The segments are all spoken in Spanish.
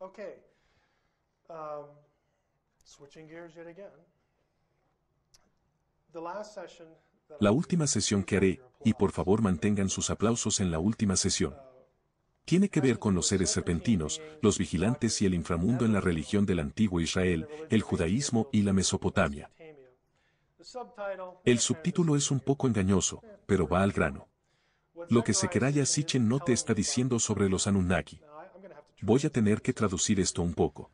Um, la última sesión que haré, y por favor mantengan sus aplausos en la última sesión. Uh, Tiene que ver con los seres serpentinos, los vigilantes y el inframundo en la religión del antiguo Israel, el judaísmo y la Mesopotamia. El subtítulo es un poco engañoso, pero va al grano. Lo que Sekeraya Sichen no te está diciendo sobre los Anunnaki. Voy a tener que traducir esto un poco.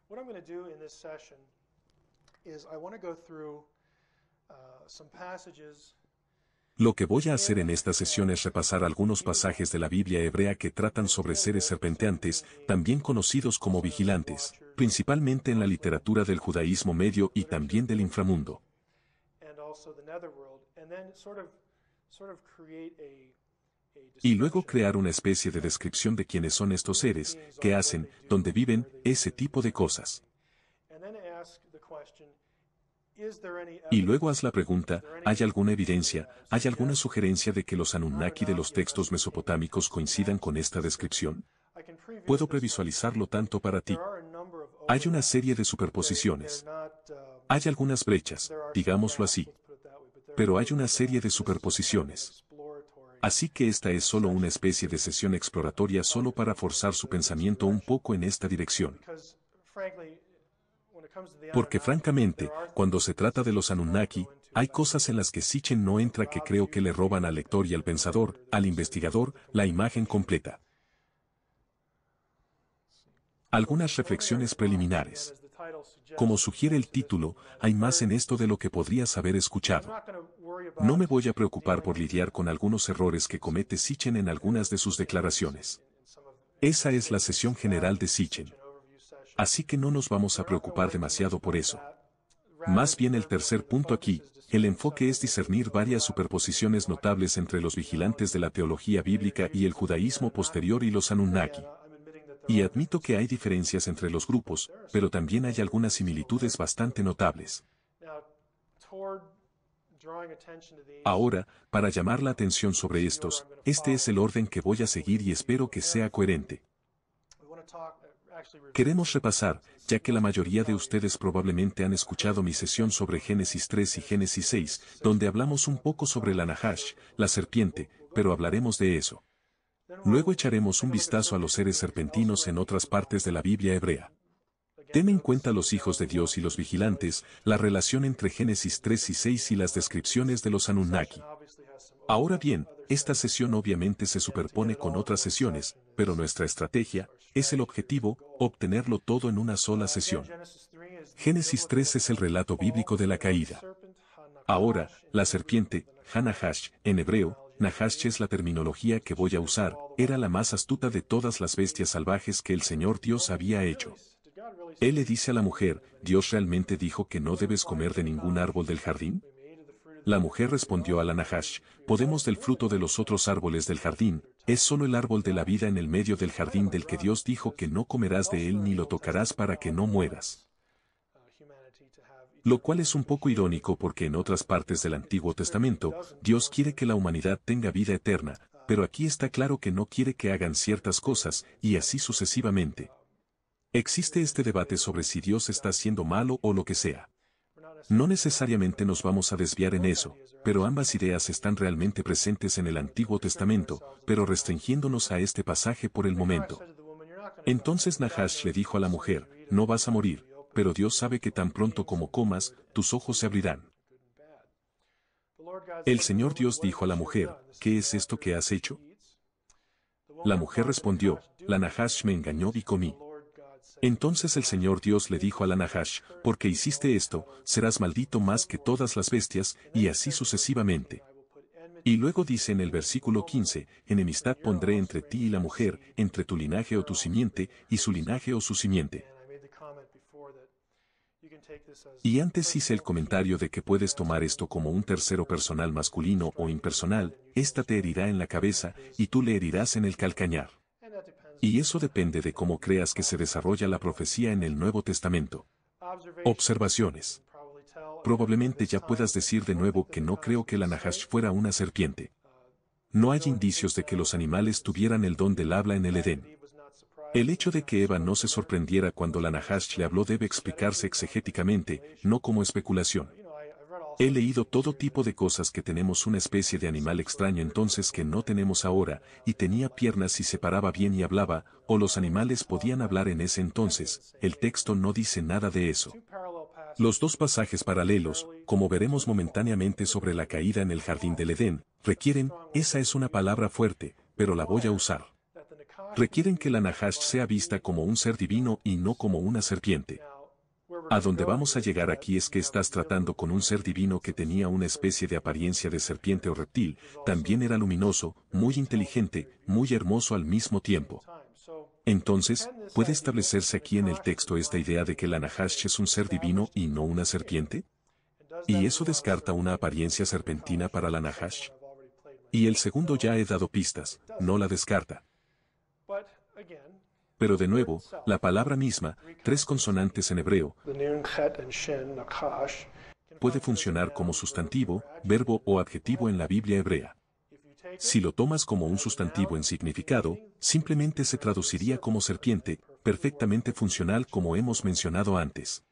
Lo que voy a hacer en esta sesión es repasar algunos pasajes de la Biblia hebrea que tratan sobre seres serpenteantes, también conocidos como vigilantes, principalmente en la literatura del judaísmo medio y también del inframundo. Y luego crear una especie de descripción de quiénes son estos seres, qué hacen, dónde viven, ese tipo de cosas. Y luego haz la pregunta, ¿hay alguna evidencia, hay alguna sugerencia de que los Anunnaki de los textos mesopotámicos coincidan con esta descripción? Puedo previsualizarlo tanto para ti. Hay una serie de superposiciones. Hay algunas brechas, digámoslo así. Pero hay una serie de superposiciones. Así que esta es solo una especie de sesión exploratoria solo para forzar su pensamiento un poco en esta dirección. Porque francamente, cuando se trata de los Anunnaki, hay cosas en las que Sichen no entra que creo que le roban al lector y al pensador, al investigador, la imagen completa. Algunas reflexiones preliminares. Como sugiere el título, hay más en esto de lo que podrías haber escuchado. No me voy a preocupar por lidiar con algunos errores que comete Sichen en algunas de sus declaraciones. Esa es la sesión general de Sichen. Así que no nos vamos a preocupar demasiado por eso. Más bien el tercer punto aquí, el enfoque es discernir varias superposiciones notables entre los vigilantes de la teología bíblica y el judaísmo posterior y los Anunnaki. Y admito que hay diferencias entre los grupos, pero también hay algunas similitudes bastante notables. Ahora, para llamar la atención sobre estos, este es el orden que voy a seguir y espero que sea coherente. Uh, Queremos repasar, ya que la mayoría de ustedes probablemente han escuchado mi sesión sobre Génesis 3 y Génesis 6, donde hablamos un poco sobre la Nahash, la serpiente, pero hablaremos de eso. Luego echaremos un vistazo a los seres serpentinos en otras partes de la Biblia hebrea. Teme en cuenta los hijos de Dios y los vigilantes, la relación entre Génesis 3 y 6 y las descripciones de los Anunnaki. Ahora bien, esta sesión obviamente se superpone con otras sesiones, pero nuestra estrategia es el objetivo, obtenerlo todo en una sola sesión. Génesis 3 es el relato bíblico de la caída. Ahora, la serpiente, Hanahash, en hebreo, Nahash es la terminología que voy a usar, era la más astuta de todas las bestias salvajes que el Señor Dios había hecho. Él le dice a la mujer, ¿Dios realmente dijo que no debes comer de ningún árbol del jardín? La mujer respondió a la Nahash, podemos del fruto de los otros árboles del jardín, es solo el árbol de la vida en el medio del jardín del que Dios dijo que no comerás de él ni lo tocarás para que no mueras. Lo cual es un poco irónico porque en otras partes del Antiguo Testamento, Dios quiere que la humanidad tenga vida eterna, pero aquí está claro que no quiere que hagan ciertas cosas, y así sucesivamente, Existe este debate sobre si Dios está siendo malo o lo que sea. No necesariamente nos vamos a desviar en eso, pero ambas ideas están realmente presentes en el Antiguo Testamento, pero restringiéndonos a este pasaje por el momento. Entonces Nahash le dijo a la mujer, no vas a morir, pero Dios sabe que tan pronto como comas, tus ojos se abrirán. El Señor Dios dijo a la mujer, ¿qué es esto que has hecho? La mujer respondió, la Nahash me engañó y comí. Entonces el Señor Dios le dijo a la porque hiciste esto, serás maldito más que todas las bestias, y así sucesivamente. Y luego dice en el versículo 15, enemistad pondré entre ti y la mujer, entre tu linaje o tu simiente, y su linaje o su simiente. Y antes hice el comentario de que puedes tomar esto como un tercero personal masculino o impersonal, ésta te herirá en la cabeza, y tú le herirás en el calcañar. Y eso depende de cómo creas que se desarrolla la profecía en el Nuevo Testamento. Observaciones. Probablemente ya puedas decir de nuevo que no creo que la Nahash fuera una serpiente. No hay indicios de que los animales tuvieran el don del habla en el Edén. El hecho de que Eva no se sorprendiera cuando la Nahash le habló debe explicarse exegéticamente, no como especulación. He leído todo tipo de cosas que tenemos una especie de animal extraño entonces que no tenemos ahora, y tenía piernas y se paraba bien y hablaba, o los animales podían hablar en ese entonces, el texto no dice nada de eso. Los dos pasajes paralelos, como veremos momentáneamente sobre la caída en el jardín del Edén, requieren, esa es una palabra fuerte, pero la voy a usar. Requieren que la Nahash sea vista como un ser divino y no como una serpiente, a donde vamos a llegar aquí es que estás tratando con un ser divino que tenía una especie de apariencia de serpiente o reptil, también era luminoso, muy inteligente, muy hermoso al mismo tiempo. Entonces, ¿puede establecerse aquí en el texto esta idea de que la Nahash es un ser divino y no una serpiente? ¿Y eso descarta una apariencia serpentina para la Nahash? Y el segundo ya he dado pistas, no la descarta. Pero de nuevo, la palabra misma, tres consonantes en hebreo, puede funcionar como sustantivo, verbo o adjetivo en la Biblia hebrea. Si lo tomas como un sustantivo en significado, simplemente se traduciría como serpiente, perfectamente funcional como hemos mencionado antes.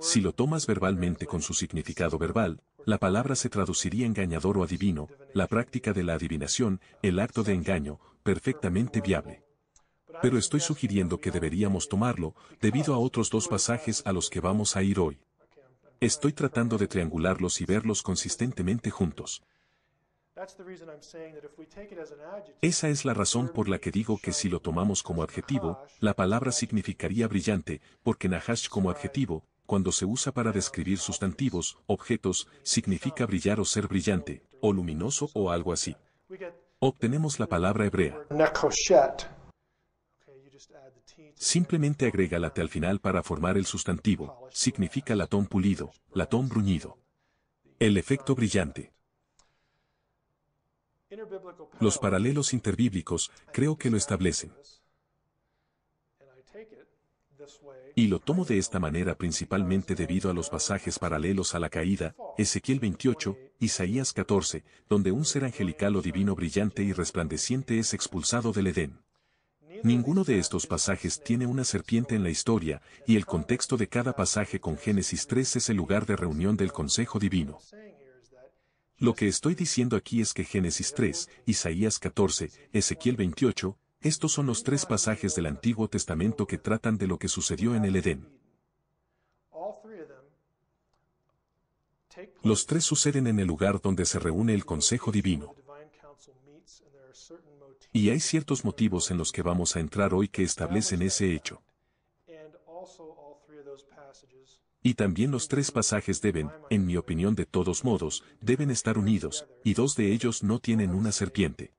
Si lo tomas verbalmente con su significado verbal, la palabra se traduciría engañador o adivino, la práctica de la adivinación, el acto de engaño, perfectamente viable. Pero estoy sugiriendo que deberíamos tomarlo, debido a otros dos pasajes a los que vamos a ir hoy. Estoy tratando de triangularlos y verlos consistentemente juntos. Esa es la razón por la que digo que si lo tomamos como adjetivo, la palabra significaría brillante, porque Nahash como adjetivo, cuando se usa para describir sustantivos, objetos, significa brillar o ser brillante, o luminoso o algo así. Obtenemos la palabra hebrea. Simplemente agrega la al final para formar el sustantivo, significa latón pulido, latón bruñido. El efecto brillante. Los paralelos interbíblicos creo que lo establecen. Y lo tomo de esta manera principalmente debido a los pasajes paralelos a la caída, Ezequiel 28, Isaías 14, donde un ser angelical o divino brillante y resplandeciente es expulsado del Edén. Ninguno de estos pasajes tiene una serpiente en la historia, y el contexto de cada pasaje con Génesis 3 es el lugar de reunión del Consejo Divino. Lo que estoy diciendo aquí es que Génesis 3, Isaías 14, Ezequiel 28, estos son los tres pasajes del Antiguo Testamento que tratan de lo que sucedió en el Edén. Los tres suceden en el lugar donde se reúne el Consejo Divino. Y hay ciertos motivos en los que vamos a entrar hoy que establecen ese hecho. Y también los tres pasajes deben, en mi opinión de todos modos, deben estar unidos, y dos de ellos no tienen una serpiente.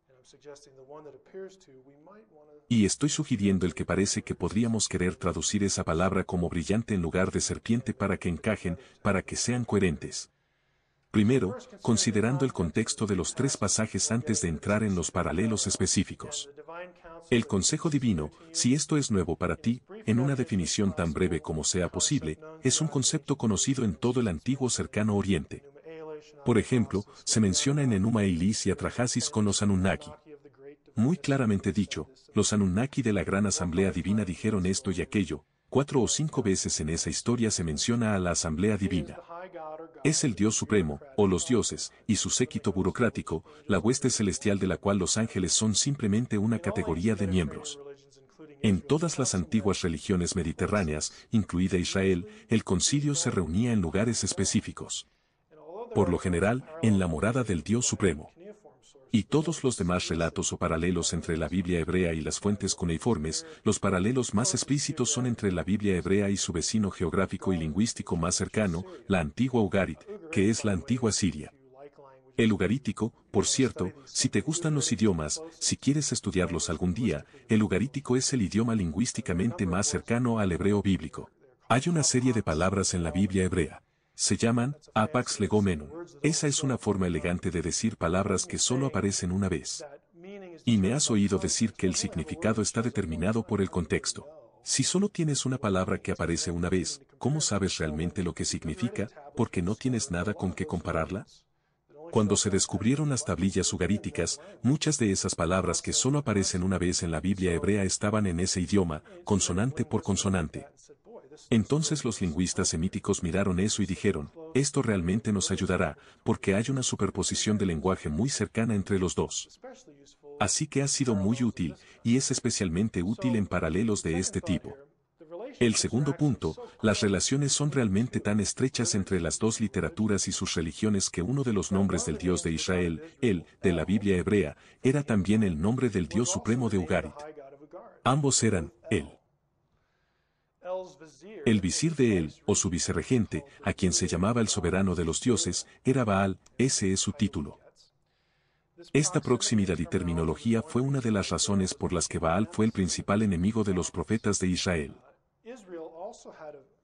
Y estoy sugiriendo el que parece que podríamos querer traducir esa palabra como brillante en lugar de serpiente para que encajen, para que sean coherentes. Primero, considerando el contexto de los tres pasajes antes de entrar en los paralelos específicos. El consejo divino, si esto es nuevo para ti, en una definición tan breve como sea posible, es un concepto conocido en todo el antiguo cercano oriente. Por ejemplo, se menciona en Enuma Elis y Atrahasis con los Anunnaki. Muy claramente dicho, los Anunnaki de la Gran Asamblea Divina dijeron esto y aquello, cuatro o cinco veces en esa historia se menciona a la Asamblea Divina. Es el Dios Supremo, o los dioses, y su séquito burocrático, la hueste celestial de la cual los ángeles son simplemente una categoría de miembros. En todas las antiguas religiones mediterráneas, incluida Israel, el concilio se reunía en lugares específicos. Por lo general, en la morada del Dios Supremo y todos los demás relatos o paralelos entre la Biblia hebrea y las fuentes cuneiformes, los paralelos más explícitos son entre la Biblia hebrea y su vecino geográfico y lingüístico más cercano, la antigua Ugarit, que es la antigua Siria. El ugarítico, por cierto, si te gustan los idiomas, si quieres estudiarlos algún día, el ugarítico es el idioma lingüísticamente más cercano al hebreo bíblico. Hay una serie de palabras en la Biblia hebrea se llaman apax legomenum. Esa es una forma elegante de decir palabras que solo aparecen una vez. Y me has oído decir que el significado está determinado por el contexto. Si solo tienes una palabra que aparece una vez, ¿cómo sabes realmente lo que significa, porque no tienes nada con que compararla? Cuando se descubrieron las tablillas ugaríticas, muchas de esas palabras que solo aparecen una vez en la Biblia hebrea estaban en ese idioma, consonante por consonante. Entonces los lingüistas semíticos miraron eso y dijeron, esto realmente nos ayudará, porque hay una superposición de lenguaje muy cercana entre los dos. Así que ha sido muy útil, y es especialmente útil en paralelos de este tipo. El segundo punto, las relaciones son realmente tan estrechas entre las dos literaturas y sus religiones que uno de los nombres del Dios de Israel, el, de la Biblia hebrea, era también el nombre del Dios supremo de Ugarit. Ambos eran, él. El visir de él, o su vicerregente, a quien se llamaba el soberano de los dioses, era Baal, ese es su título. Esta proximidad y terminología fue una de las razones por las que Baal fue el principal enemigo de los profetas de Israel.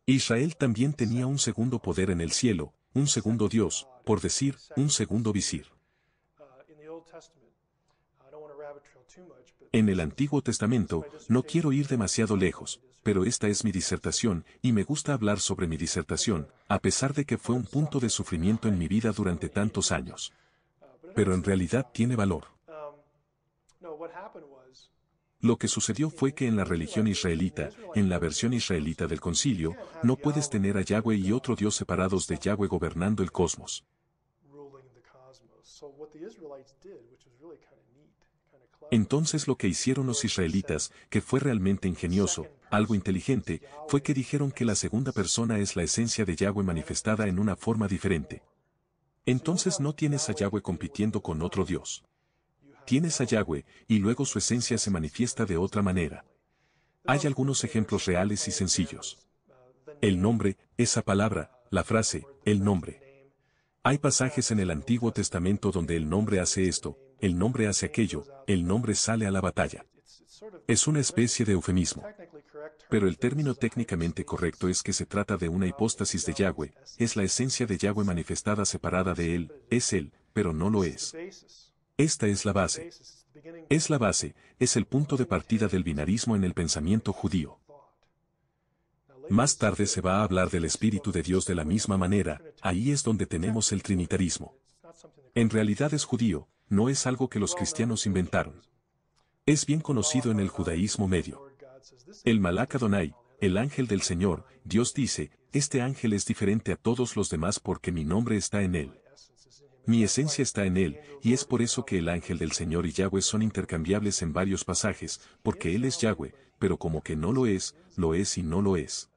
Israel también tenía un segundo poder en el cielo, un segundo Dios, por decir, un segundo visir. En el Antiguo Testamento, no quiero ir demasiado lejos, pero esta es mi disertación, y me gusta hablar sobre mi disertación, a pesar de que fue un punto de sufrimiento en mi vida durante tantos años. Pero en realidad tiene valor. Lo que sucedió fue que en la religión israelita, en la versión israelita del concilio, no puedes tener a Yahweh y otro Dios separados de Yahweh gobernando el cosmos. Entonces lo que hicieron los israelitas, que fue realmente ingenioso, algo inteligente, fue que dijeron que la segunda persona es la esencia de Yahweh manifestada en una forma diferente. Entonces no tienes a Yahweh compitiendo con otro Dios. Tienes a Yahweh, y luego su esencia se manifiesta de otra manera. Hay algunos ejemplos reales y sencillos. El nombre, esa palabra, la frase, el nombre. Hay pasajes en el Antiguo Testamento donde el nombre hace esto, el nombre hace aquello, el nombre sale a la batalla. Es una especie de eufemismo. Pero el término técnicamente correcto es que se trata de una hipóstasis de Yahweh, es la esencia de Yahweh manifestada separada de Él, es Él, pero no lo es. Esta es la base. Es la base, es el punto de partida del binarismo en el pensamiento judío. Más tarde se va a hablar del Espíritu de Dios de la misma manera, ahí es donde tenemos el trinitarismo. En realidad es judío, no es algo que los cristianos inventaron. Es bien conocido en el judaísmo medio. El Malak Adonai, el ángel del Señor, Dios dice, este ángel es diferente a todos los demás porque mi nombre está en él. Mi esencia está en él, y es por eso que el ángel del Señor y Yahweh son intercambiables en varios pasajes, porque él es Yahweh, pero como que no lo es, lo es y no lo es.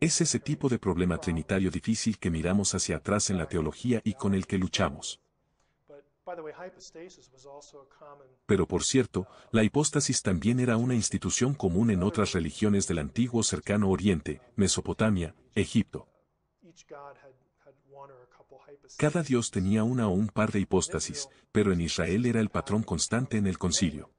Es ese tipo de problema trinitario difícil que miramos hacia atrás en la teología y con el que luchamos. Pero por cierto, la hipóstasis también era una institución común en otras religiones del antiguo cercano Oriente, Mesopotamia, Egipto. Cada dios tenía una o un par de hipóstasis, pero en Israel era el patrón constante en el concilio.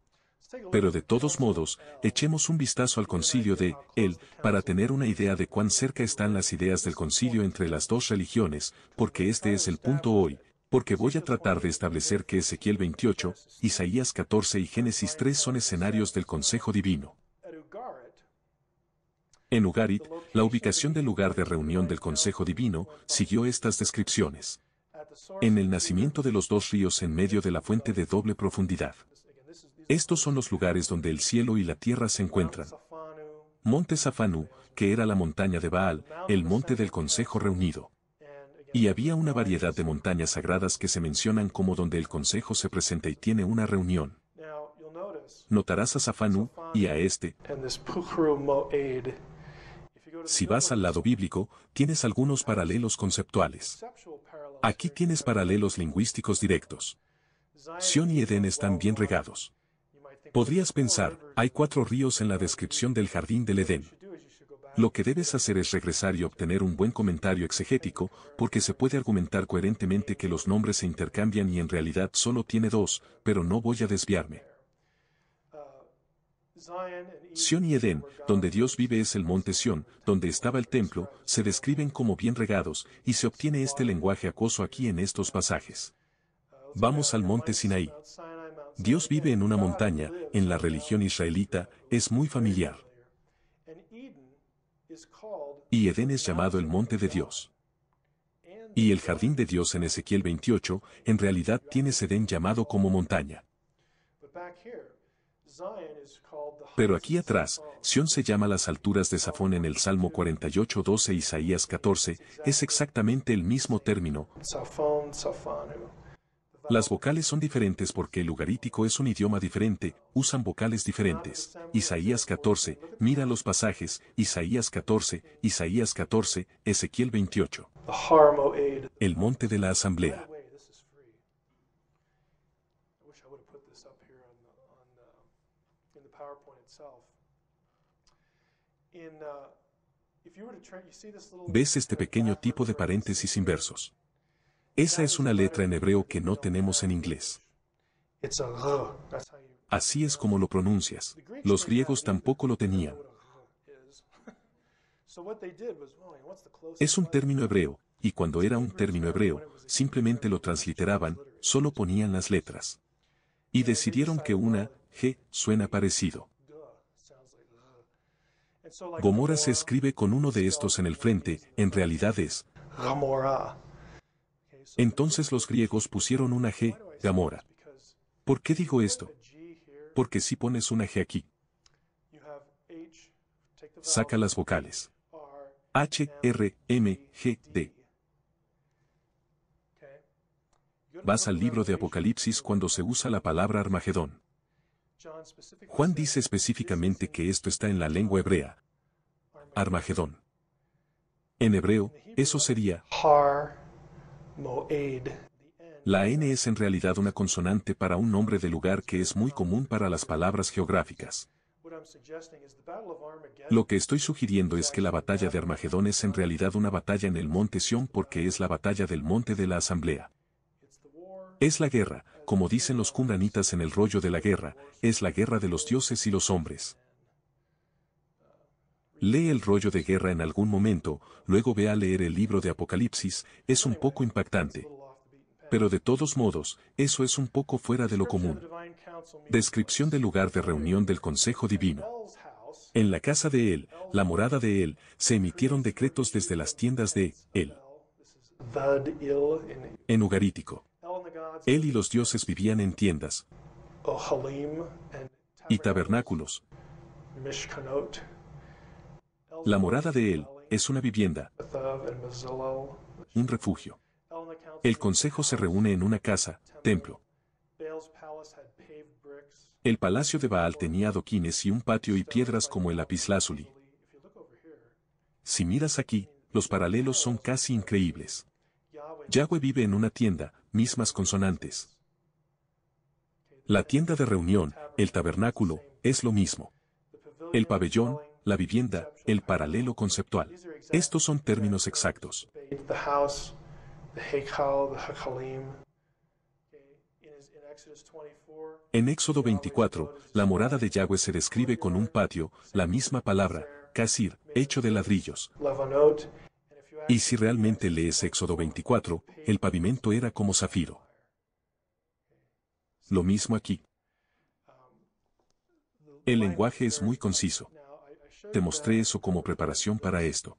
Pero de todos modos, echemos un vistazo al concilio de él, para tener una idea de cuán cerca están las ideas del concilio entre las dos religiones, porque este es el punto hoy, porque voy a tratar de establecer que Ezequiel 28, Isaías 14 y Génesis 3 son escenarios del Consejo Divino. En Ugarit, la ubicación del lugar de reunión del Consejo Divino siguió estas descripciones. En el nacimiento de los dos ríos en medio de la fuente de doble profundidad. Estos son los lugares donde el cielo y la tierra se encuentran. Monte Safanu, que era la montaña de Baal, el monte del Consejo Reunido. Y había una variedad de montañas sagradas que se mencionan como donde el Consejo se presenta y tiene una reunión. Notarás a Safanu y a este. Si vas al lado bíblico, tienes algunos paralelos conceptuales. Aquí tienes paralelos lingüísticos directos. Sion y Edén están bien regados. Podrías pensar, hay cuatro ríos en la descripción del jardín del Edén. Lo que debes hacer es regresar y obtener un buen comentario exegético, porque se puede argumentar coherentemente que los nombres se intercambian y en realidad solo tiene dos, pero no voy a desviarme. Sión y Edén, donde Dios vive es el monte Sion, donde estaba el templo, se describen como bien regados, y se obtiene este lenguaje acoso aquí en estos pasajes. Vamos al monte Sinaí. Dios vive en una montaña, en la religión israelita, es muy familiar. Y Edén es llamado el monte de Dios. Y el jardín de Dios en Ezequiel 28, en realidad tiene Edén llamado como montaña. Pero aquí atrás, Sión se llama las alturas de Safón en el Salmo 48, 12 Isaías 14, es exactamente el mismo término. Las vocales son diferentes porque el lugarítico es un idioma diferente, usan vocales diferentes. Isaías 14, mira los pasajes, Isaías 14, Isaías 14, Ezequiel 28. El monte de la asamblea. ¿Ves este pequeño tipo de paréntesis inversos? Esa es una letra en hebreo que no tenemos en inglés. Así es como lo pronuncias. Los griegos tampoco lo tenían. Es un término hebreo, y cuando era un término hebreo, simplemente lo transliteraban, solo ponían las letras. Y decidieron que una, G, suena parecido. Gomorra se escribe con uno de estos en el frente, en realidad es. Gomorra. Entonces los griegos pusieron una G, Gamora. ¿Por qué digo esto? Porque si pones una G aquí, saca las vocales. H, R, M, G, D. Vas al libro de Apocalipsis cuando se usa la palabra Armagedón. Juan dice específicamente que esto está en la lengua hebrea. Armagedón. En hebreo, eso sería la N es en realidad una consonante para un nombre de lugar que es muy común para las palabras geográficas. Lo que estoy sugiriendo es que la batalla de Armagedón es en realidad una batalla en el monte Sion porque es la batalla del monte de la asamblea. Es la guerra, como dicen los cumranitas en el rollo de la guerra, es la guerra de los dioses y los hombres. Lee el rollo de guerra en algún momento, luego ve a leer el libro de Apocalipsis, es un poco impactante. Pero de todos modos, eso es un poco fuera de lo común. Descripción del lugar de reunión del Consejo Divino. En la casa de él, la morada de él, se emitieron decretos desde las tiendas de él. En Ugarítico. Él y los dioses vivían en tiendas y tabernáculos. La morada de él es una vivienda, un refugio. El consejo se reúne en una casa, templo. El palacio de Baal tenía adoquines y un patio y piedras como el Apislázuli. Si miras aquí, los paralelos son casi increíbles. Yahweh vive en una tienda, mismas consonantes. La tienda de reunión, el tabernáculo, es lo mismo. El pabellón, la vivienda, el paralelo conceptual. Estos son términos exactos. En Éxodo 24, la morada de Yahweh se describe con un patio, la misma palabra, Casir, hecho de ladrillos. Y si realmente lees Éxodo 24, el pavimento era como zafiro. Lo mismo aquí. El lenguaje es muy conciso. Te mostré eso como preparación para esto.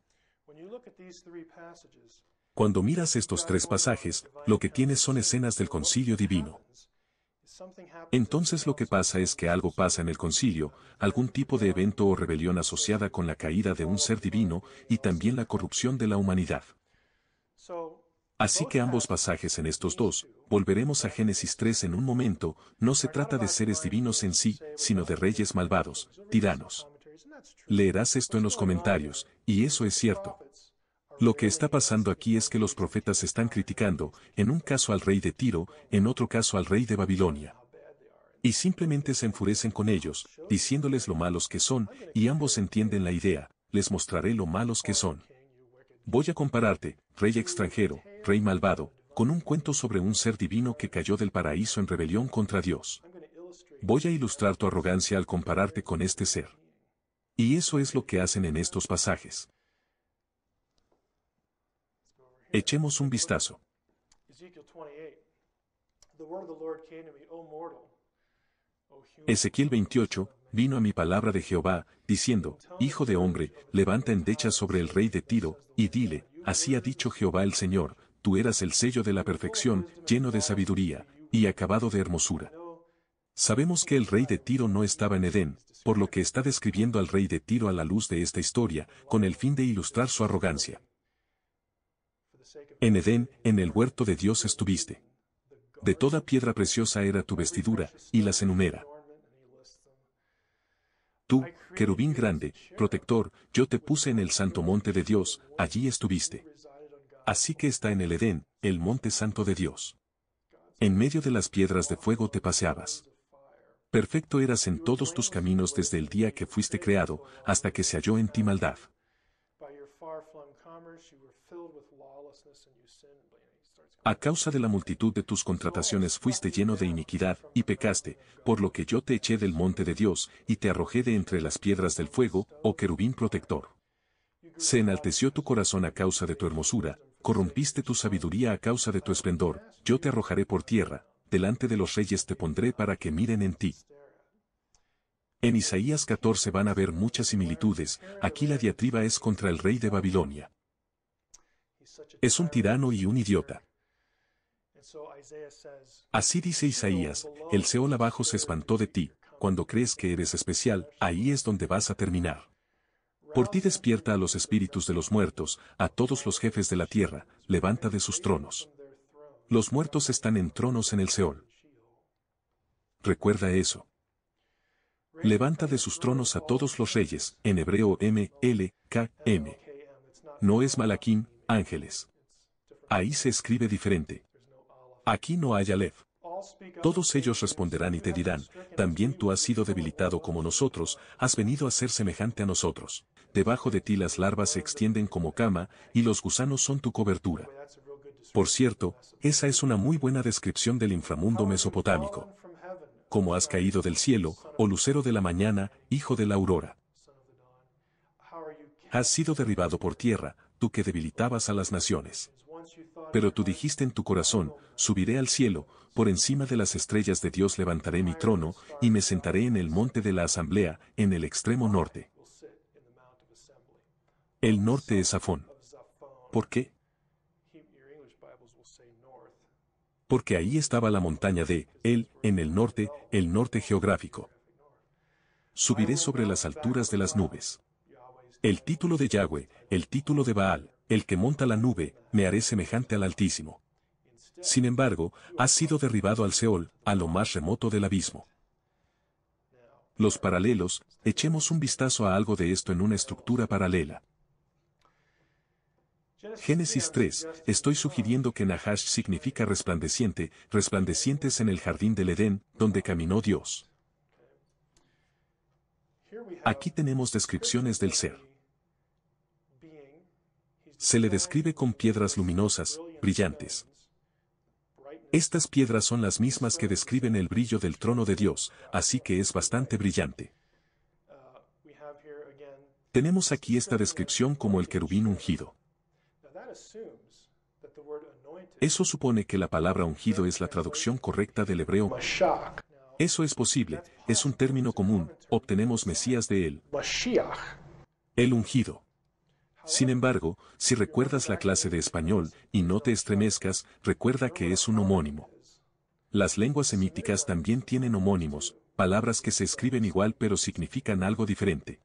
Cuando miras estos tres pasajes, lo que tienes son escenas del concilio divino. Entonces lo que pasa es que algo pasa en el concilio, algún tipo de evento o rebelión asociada con la caída de un ser divino y también la corrupción de la humanidad. Así que ambos pasajes en estos dos, volveremos a Génesis 3 en un momento, no se trata de seres divinos en sí, sino de reyes malvados, tiranos. Leerás esto en los comentarios, y eso es cierto. Lo que está pasando aquí es que los profetas están criticando, en un caso al rey de Tiro, en otro caso al rey de Babilonia. Y simplemente se enfurecen con ellos, diciéndoles lo malos que son, y ambos entienden la idea, les mostraré lo malos que son. Voy a compararte, rey extranjero, rey malvado, con un cuento sobre un ser divino que cayó del paraíso en rebelión contra Dios. Voy a ilustrar tu arrogancia al compararte con este ser. Y eso es lo que hacen en estos pasajes. Echemos un vistazo. Ezequiel 28, vino a mi palabra de Jehová, diciendo, Hijo de hombre, levanta endechas sobre el rey de Tiro, y dile, Así ha dicho Jehová el Señor, tú eras el sello de la perfección, lleno de sabiduría, y acabado de hermosura. Sabemos que el rey de Tiro no estaba en Edén, por lo que está describiendo al rey de Tiro a la luz de esta historia, con el fin de ilustrar su arrogancia. En Edén, en el huerto de Dios estuviste. De toda piedra preciosa era tu vestidura, y las enumera. Tú, querubín grande, protector, yo te puse en el santo monte de Dios, allí estuviste. Así que está en el Edén, el monte santo de Dios. En medio de las piedras de fuego te paseabas. Perfecto eras en todos tus caminos desde el día que fuiste creado, hasta que se halló en ti maldad. A causa de la multitud de tus contrataciones fuiste lleno de iniquidad, y pecaste, por lo que yo te eché del monte de Dios, y te arrojé de entre las piedras del fuego, oh querubín protector. Se enalteció tu corazón a causa de tu hermosura, corrompiste tu sabiduría a causa de tu esplendor, yo te arrojaré por tierra, delante de los reyes te pondré para que miren en ti. En Isaías 14 van a ver muchas similitudes, aquí la diatriba es contra el rey de Babilonia. Es un tirano y un idiota. Así dice Isaías, el Seol abajo se espantó de ti, cuando crees que eres especial, ahí es donde vas a terminar. Por ti despierta a los espíritus de los muertos, a todos los jefes de la tierra, levanta de sus tronos. Los muertos están en tronos en el Seol. Recuerda eso. Levanta de sus tronos a todos los reyes, en hebreo M, L, K, M. No es Malaquín, ángeles. Ahí se escribe diferente. Aquí no hay Aleph. Todos ellos responderán y te dirán, también tú has sido debilitado como nosotros, has venido a ser semejante a nosotros. Debajo de ti las larvas se extienden como cama, y los gusanos son tu cobertura. Por cierto, esa es una muy buena descripción del inframundo mesopotámico. Como has caído del cielo, o oh lucero de la mañana, hijo de la aurora. Has sido derribado por tierra, tú que debilitabas a las naciones. Pero tú dijiste en tu corazón, subiré al cielo, por encima de las estrellas de Dios levantaré mi trono, y me sentaré en el monte de la asamblea, en el extremo norte. El norte es Afón. ¿Por qué? porque ahí estaba la montaña de él, en el norte, el norte geográfico. Subiré sobre las alturas de las nubes. El título de Yahweh, el título de Baal, el que monta la nube, me haré semejante al Altísimo. Sin embargo, ha sido derribado al Seol, a lo más remoto del abismo. Los paralelos, echemos un vistazo a algo de esto en una estructura paralela. Génesis 3, estoy sugiriendo que Nahash significa resplandeciente, resplandecientes en el jardín del Edén, donde caminó Dios. Aquí tenemos descripciones del ser. Se le describe con piedras luminosas, brillantes. Estas piedras son las mismas que describen el brillo del trono de Dios, así que es bastante brillante. Tenemos aquí esta descripción como el querubín ungido. Eso supone que la palabra ungido es la traducción correcta del hebreo. Eso es posible, es un término común, obtenemos Mesías de él. El ungido. Sin embargo, si recuerdas la clase de español y no te estremezcas, recuerda que es un homónimo. Las lenguas semíticas también tienen homónimos, palabras que se escriben igual pero significan algo diferente.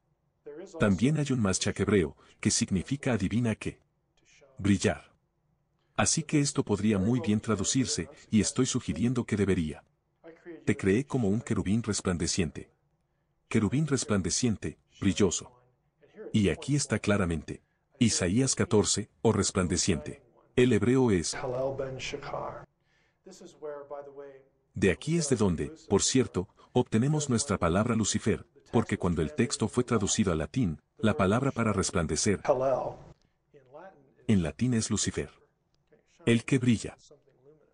También hay un maschak hebreo, que significa adivina qué brillar. Así que esto podría muy bien traducirse, y estoy sugiriendo que debería. Te creé como un querubín resplandeciente. Querubín resplandeciente, brilloso. Y aquí está claramente. Isaías 14, o resplandeciente. El hebreo es... De aquí es de donde, por cierto, obtenemos nuestra palabra Lucifer, porque cuando el texto fue traducido al latín, la palabra para resplandecer, en latín es Lucifer. El que brilla.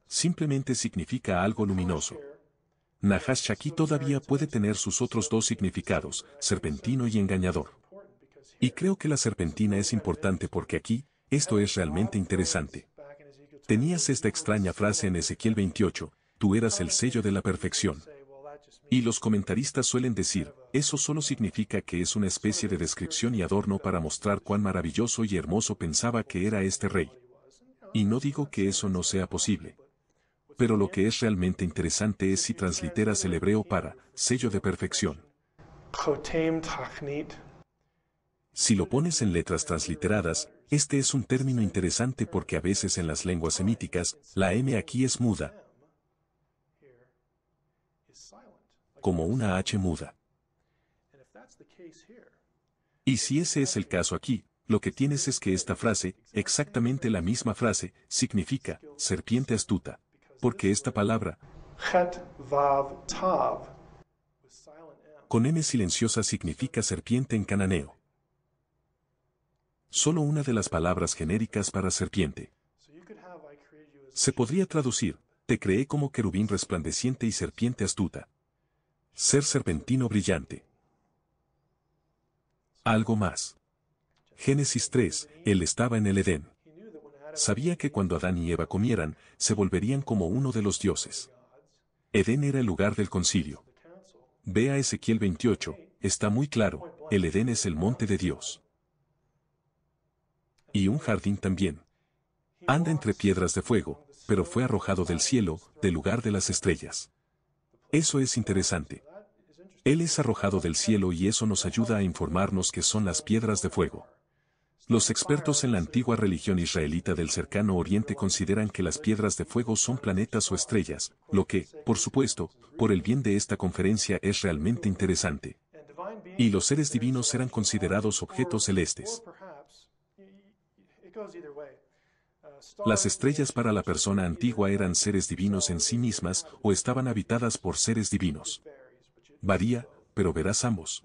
Simplemente significa algo luminoso. Nahash aquí todavía puede tener sus otros dos significados, serpentino y engañador. Y creo que la serpentina es importante porque aquí, esto es realmente interesante. Tenías esta extraña frase en Ezequiel 28, tú eras el sello de la perfección. Y los comentaristas suelen decir, eso solo significa que es una especie de descripción y adorno para mostrar cuán maravilloso y hermoso pensaba que era este rey. Y no digo que eso no sea posible. Pero lo que es realmente interesante es si transliteras el hebreo para sello de perfección. Si lo pones en letras transliteradas, este es un término interesante porque a veces en las lenguas semíticas, la M aquí es muda, como una H muda. Y si ese es el caso aquí, lo que tienes es que esta frase, exactamente la misma frase, significa serpiente astuta. Porque esta palabra, con M silenciosa significa serpiente en cananeo. Solo una de las palabras genéricas para serpiente. Se podría traducir, te creé como querubín resplandeciente y serpiente astuta. Ser serpentino brillante. Algo más. Génesis 3, Él estaba en el Edén. Sabía que cuando Adán y Eva comieran, se volverían como uno de los dioses. Edén era el lugar del concilio. Ve a Ezequiel 28, está muy claro, el Edén es el monte de Dios. Y un jardín también. Anda entre piedras de fuego, pero fue arrojado del cielo, del lugar de las estrellas. Eso es interesante. Él es arrojado del cielo y eso nos ayuda a informarnos que son las piedras de fuego. Los expertos en la antigua religión israelita del cercano oriente consideran que las piedras de fuego son planetas o estrellas, lo que, por supuesto, por el bien de esta conferencia es realmente interesante. Y los seres divinos eran considerados objetos celestes. Las estrellas para la persona antigua eran seres divinos en sí mismas o estaban habitadas por seres divinos. Varía, pero verás ambos.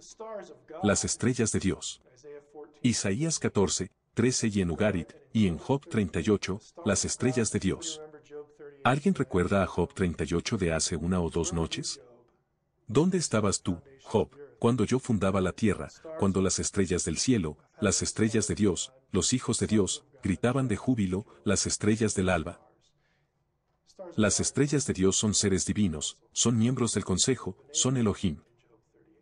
Las estrellas de Dios. Isaías 14, 13 y en Ugarit, y en Job 38, las estrellas de Dios. ¿Alguien recuerda a Job 38 de hace una o dos noches? ¿Dónde estabas tú, Job, cuando yo fundaba la tierra, cuando las estrellas del cielo, las estrellas de Dios, los hijos de Dios, gritaban de júbilo, las estrellas del alba, las estrellas de Dios son seres divinos, son miembros del consejo, son Elohim.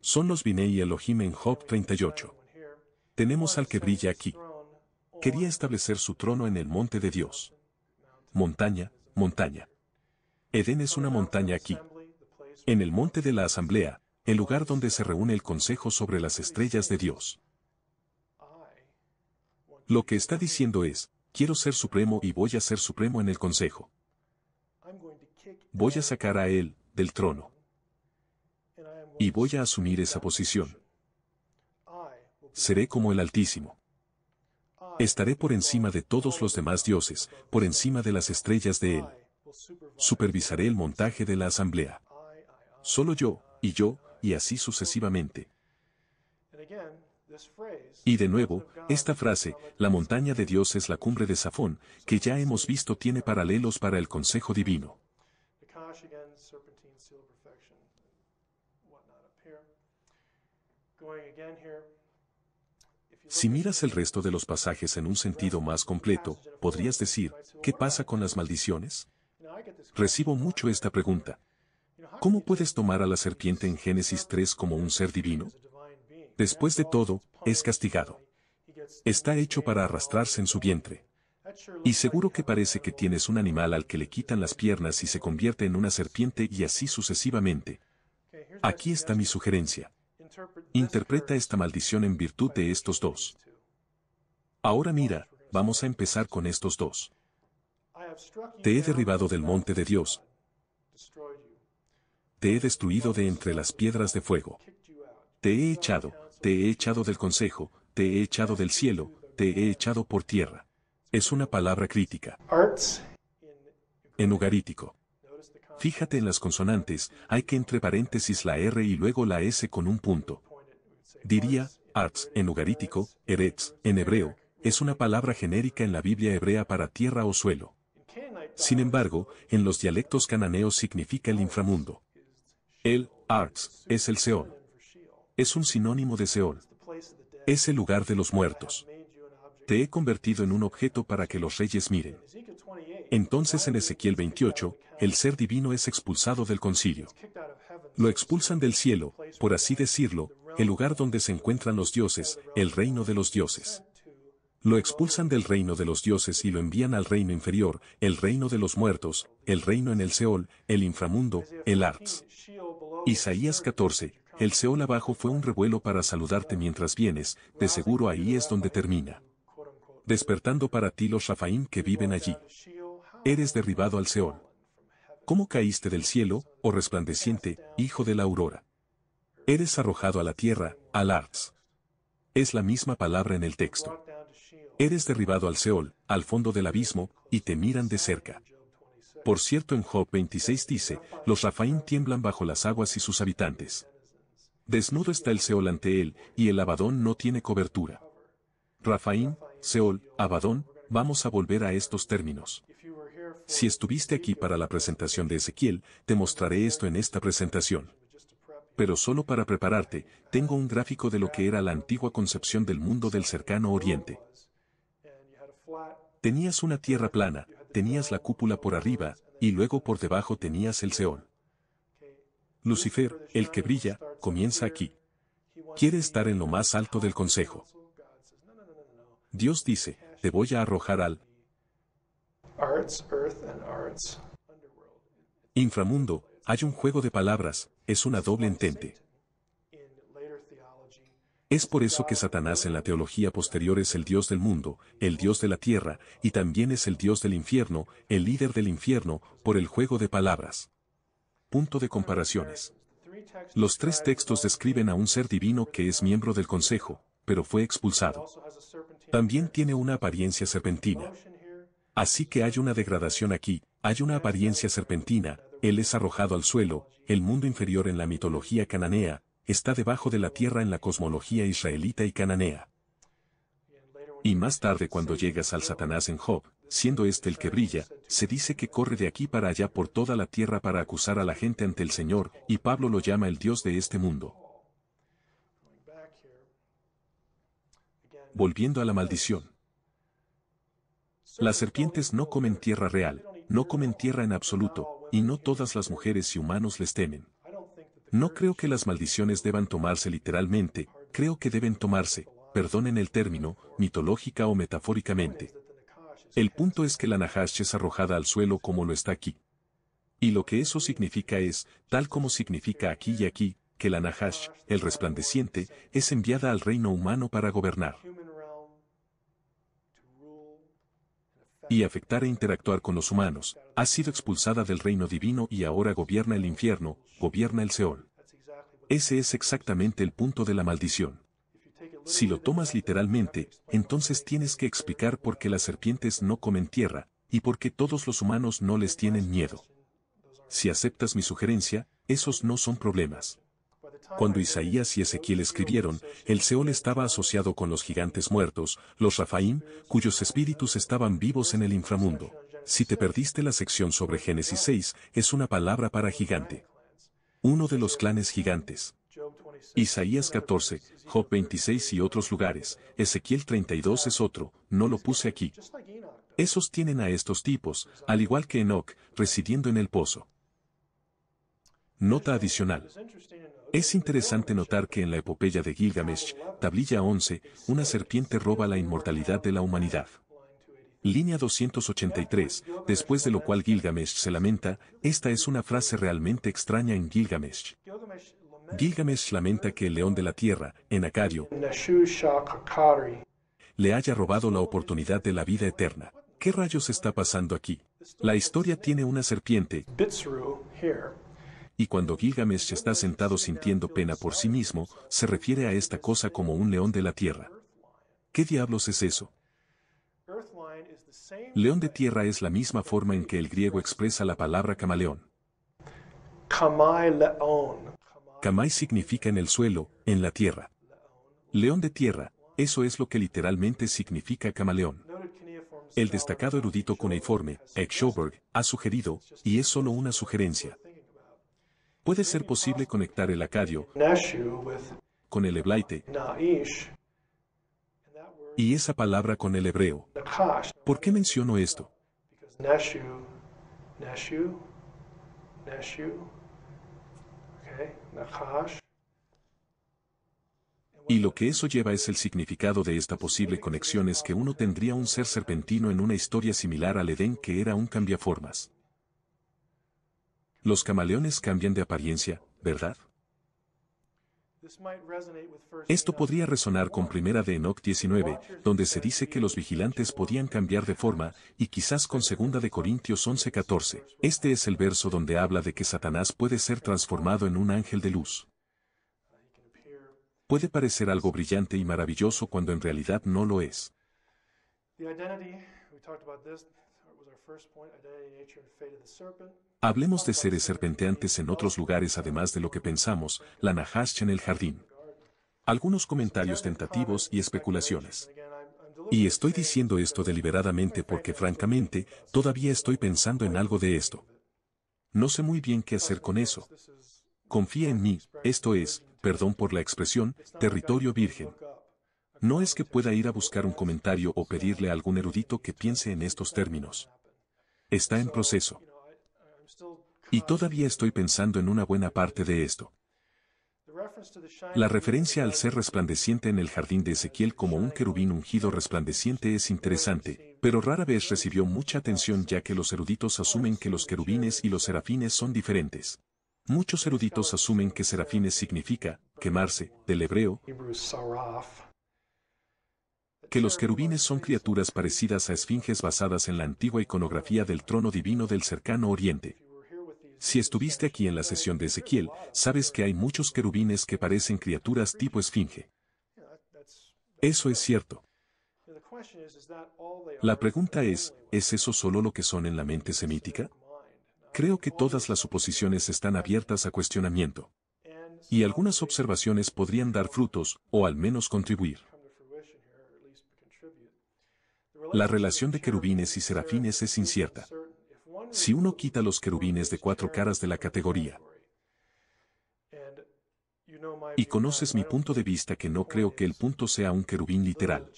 Son los Binei y Elohim en Job 38. Tenemos al que brilla aquí. Quería establecer su trono en el monte de Dios. Montaña, montaña. Edén es una montaña aquí. En el monte de la asamblea, el lugar donde se reúne el consejo sobre las estrellas de Dios. Lo que está diciendo es, quiero ser supremo y voy a ser supremo en el consejo voy a sacar a él del trono. Y voy a asumir esa posición. Seré como el Altísimo. Estaré por encima de todos los demás dioses, por encima de las estrellas de él. Supervisaré el montaje de la asamblea. Solo yo, y yo, y así sucesivamente. Y de nuevo, esta frase, la montaña de Dios es la cumbre de Safón, que ya hemos visto tiene paralelos para el Consejo Divino. Si miras el resto de los pasajes en un sentido más completo, podrías decir, ¿qué pasa con las maldiciones? Recibo mucho esta pregunta. ¿Cómo puedes tomar a la serpiente en Génesis 3 como un ser divino? Después de todo, es castigado. Está hecho para arrastrarse en su vientre. Y seguro que parece que tienes un animal al que le quitan las piernas y se convierte en una serpiente y así sucesivamente. Aquí está mi sugerencia. Interpreta esta maldición en virtud de estos dos. Ahora mira, vamos a empezar con estos dos. Te he derribado del monte de Dios. Te he destruido de entre las piedras de fuego. Te he echado, te he echado del consejo, te he echado del cielo, te he echado por tierra. Es una palabra crítica. En ugarítico. Fíjate en las consonantes, hay que entre paréntesis la R y luego la S con un punto. Diría, arts en ugarítico, eretz en hebreo, es una palabra genérica en la Biblia hebrea para tierra o suelo. Sin embargo, en los dialectos cananeos significa el inframundo. El, arts, es el Seol. Es un sinónimo de Seol. Es el lugar de los muertos. Te he convertido en un objeto para que los reyes miren. Entonces en Ezequiel 28, el ser divino es expulsado del concilio. Lo expulsan del cielo, por así decirlo, el lugar donde se encuentran los dioses, el reino de los dioses. Lo expulsan del reino de los dioses y lo envían al reino inferior, el reino de los muertos, el reino en el Seol, el inframundo, el Arts. Isaías 14, el Seol abajo fue un revuelo para saludarte mientras vienes, de seguro ahí es donde termina. Despertando para ti los Rafaim que viven allí eres derribado al Seol. ¿Cómo caíste del cielo, oh resplandeciente, hijo de la aurora? Eres arrojado a la tierra, al Arts. Es la misma palabra en el texto. Eres derribado al Seol, al fondo del abismo, y te miran de cerca. Por cierto en Job 26 dice, los Rafaín tiemblan bajo las aguas y sus habitantes. Desnudo está el Seol ante él, y el Abadón no tiene cobertura. Rafaín, Seol, Abadón, vamos a volver a estos términos. Si estuviste aquí para la presentación de Ezequiel, te mostraré esto en esta presentación. Pero solo para prepararte, tengo un gráfico de lo que era la antigua concepción del mundo del cercano oriente. Tenías una tierra plana, tenías la cúpula por arriba, y luego por debajo tenías el Seón. Lucifer, el que brilla, comienza aquí. Quiere estar en lo más alto del consejo. Dios dice, te voy a arrojar al Inframundo, hay un juego de palabras, es una doble entente. Es por eso que Satanás en la teología posterior es el Dios del mundo, el Dios de la tierra, y también es el Dios del infierno, el líder del infierno, por el juego de palabras. Punto de comparaciones. Los tres textos describen a un ser divino que es miembro del consejo, pero fue expulsado. También tiene una apariencia serpentina. Así que hay una degradación aquí, hay una apariencia serpentina, él es arrojado al suelo, el mundo inferior en la mitología cananea, está debajo de la tierra en la cosmología israelita y cananea. Y más tarde cuando llegas al Satanás en Job, siendo este el que brilla, se dice que corre de aquí para allá por toda la tierra para acusar a la gente ante el Señor, y Pablo lo llama el Dios de este mundo. Volviendo a la maldición. Las serpientes no comen tierra real, no comen tierra en absoluto, y no todas las mujeres y humanos les temen. No creo que las maldiciones deban tomarse literalmente, creo que deben tomarse, perdonen el término, mitológica o metafóricamente. El punto es que la Nahash es arrojada al suelo como lo está aquí. Y lo que eso significa es, tal como significa aquí y aquí, que la Nahash, el resplandeciente, es enviada al reino humano para gobernar. y afectar e interactuar con los humanos, ha sido expulsada del reino divino y ahora gobierna el infierno, gobierna el Seol. Ese es exactamente el punto de la maldición. Si lo tomas literalmente, entonces tienes que explicar por qué las serpientes no comen tierra, y por qué todos los humanos no les tienen miedo. Si aceptas mi sugerencia, esos no son problemas. Cuando Isaías y Ezequiel escribieron, el Seol estaba asociado con los gigantes muertos, los Rafaim, cuyos espíritus estaban vivos en el inframundo. Si te perdiste la sección sobre Génesis 6, es una palabra para gigante. Uno de los clanes gigantes. Isaías 14, Job 26 y otros lugares, Ezequiel 32 es otro, no lo puse aquí. Esos tienen a estos tipos, al igual que Enoch, residiendo en el pozo. Nota adicional. Es interesante notar que en la epopeya de Gilgamesh, tablilla 11, una serpiente roba la inmortalidad de la humanidad. Línea 283, después de lo cual Gilgamesh se lamenta, esta es una frase realmente extraña en Gilgamesh. Gilgamesh lamenta que el león de la tierra, en Acario, le haya robado la oportunidad de la vida eterna. ¿Qué rayos está pasando aquí? La historia tiene una serpiente, y cuando Gilgamesh está sentado sintiendo pena por sí mismo, se refiere a esta cosa como un león de la tierra. ¿Qué diablos es eso? León de tierra es la misma forma en que el griego expresa la palabra camaleón. Kamai significa en el suelo, en la tierra. León de tierra, eso es lo que literalmente significa camaleón. El destacado erudito cuneiforme, Eck ha sugerido, y es solo una sugerencia, puede ser posible conectar el acadio con el Eblaite y esa palabra con el hebreo. ¿Por qué menciono esto? Y lo que eso lleva es el significado de esta posible conexión es que uno tendría un ser serpentino en una historia similar al Edén que era un cambiaformas. Los camaleones cambian de apariencia, ¿verdad? Esto podría resonar con Primera de Enoch 19, donde se dice que los vigilantes podían cambiar de forma, y quizás con Segunda de Corintios 11:14. Este es el verso donde habla de que Satanás puede ser transformado en un ángel de luz. Puede parecer algo brillante y maravilloso cuando en realidad no lo es. Hablemos de seres serpenteantes en otros lugares además de lo que pensamos, la Nahash en el jardín. Algunos comentarios tentativos y especulaciones. Y estoy diciendo esto deliberadamente porque francamente, todavía estoy pensando en algo de esto. No sé muy bien qué hacer con eso. Confía en mí, esto es, perdón por la expresión, territorio virgen. No es que pueda ir a buscar un comentario o pedirle a algún erudito que piense en estos términos. Está en proceso. Y todavía estoy pensando en una buena parte de esto. La referencia al ser resplandeciente en el jardín de Ezequiel como un querubín ungido resplandeciente es interesante, pero rara vez recibió mucha atención ya que los eruditos asumen que los querubines y los serafines son diferentes. Muchos eruditos asumen que serafines significa, quemarse, del hebreo, que los querubines son criaturas parecidas a esfinges basadas en la antigua iconografía del trono divino del cercano oriente. Si estuviste aquí en la sesión de Ezequiel, sabes que hay muchos querubines que parecen criaturas tipo esfinge. Eso es cierto. La pregunta es, ¿es eso solo lo que son en la mente semítica? Creo que todas las suposiciones están abiertas a cuestionamiento. Y algunas observaciones podrían dar frutos, o al menos contribuir. La relación de querubines y serafines es incierta. Si uno quita los querubines de cuatro caras de la categoría, y conoces mi punto de vista que no creo que el punto sea un querubín literal.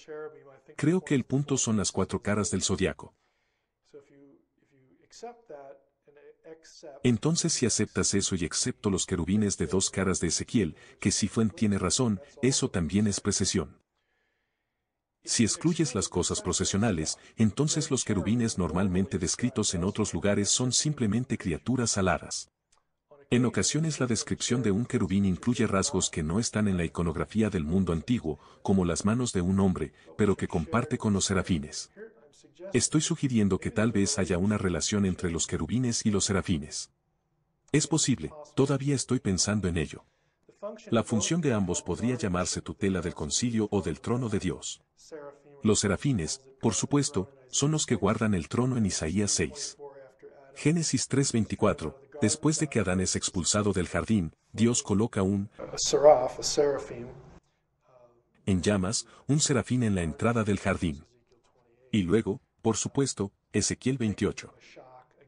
Creo que el punto son las cuatro caras del zodiaco. Entonces si aceptas eso y excepto los querubines de dos caras de Ezequiel, que si Fuen tiene razón, eso también es precesión. Si excluyes las cosas procesionales, entonces los querubines normalmente descritos en otros lugares son simplemente criaturas aladas. En ocasiones la descripción de un querubín incluye rasgos que no están en la iconografía del mundo antiguo, como las manos de un hombre, pero que comparte con los serafines. Estoy sugiriendo que tal vez haya una relación entre los querubines y los serafines. Es posible, todavía estoy pensando en ello. La función de ambos podría llamarse tutela del concilio o del trono de Dios. Los serafines, por supuesto, son los que guardan el trono en Isaías 6. Génesis 3:24, después de que Adán es expulsado del jardín, Dios coloca un en llamas, un serafín en la entrada del jardín. Y luego, por supuesto, Ezequiel 28.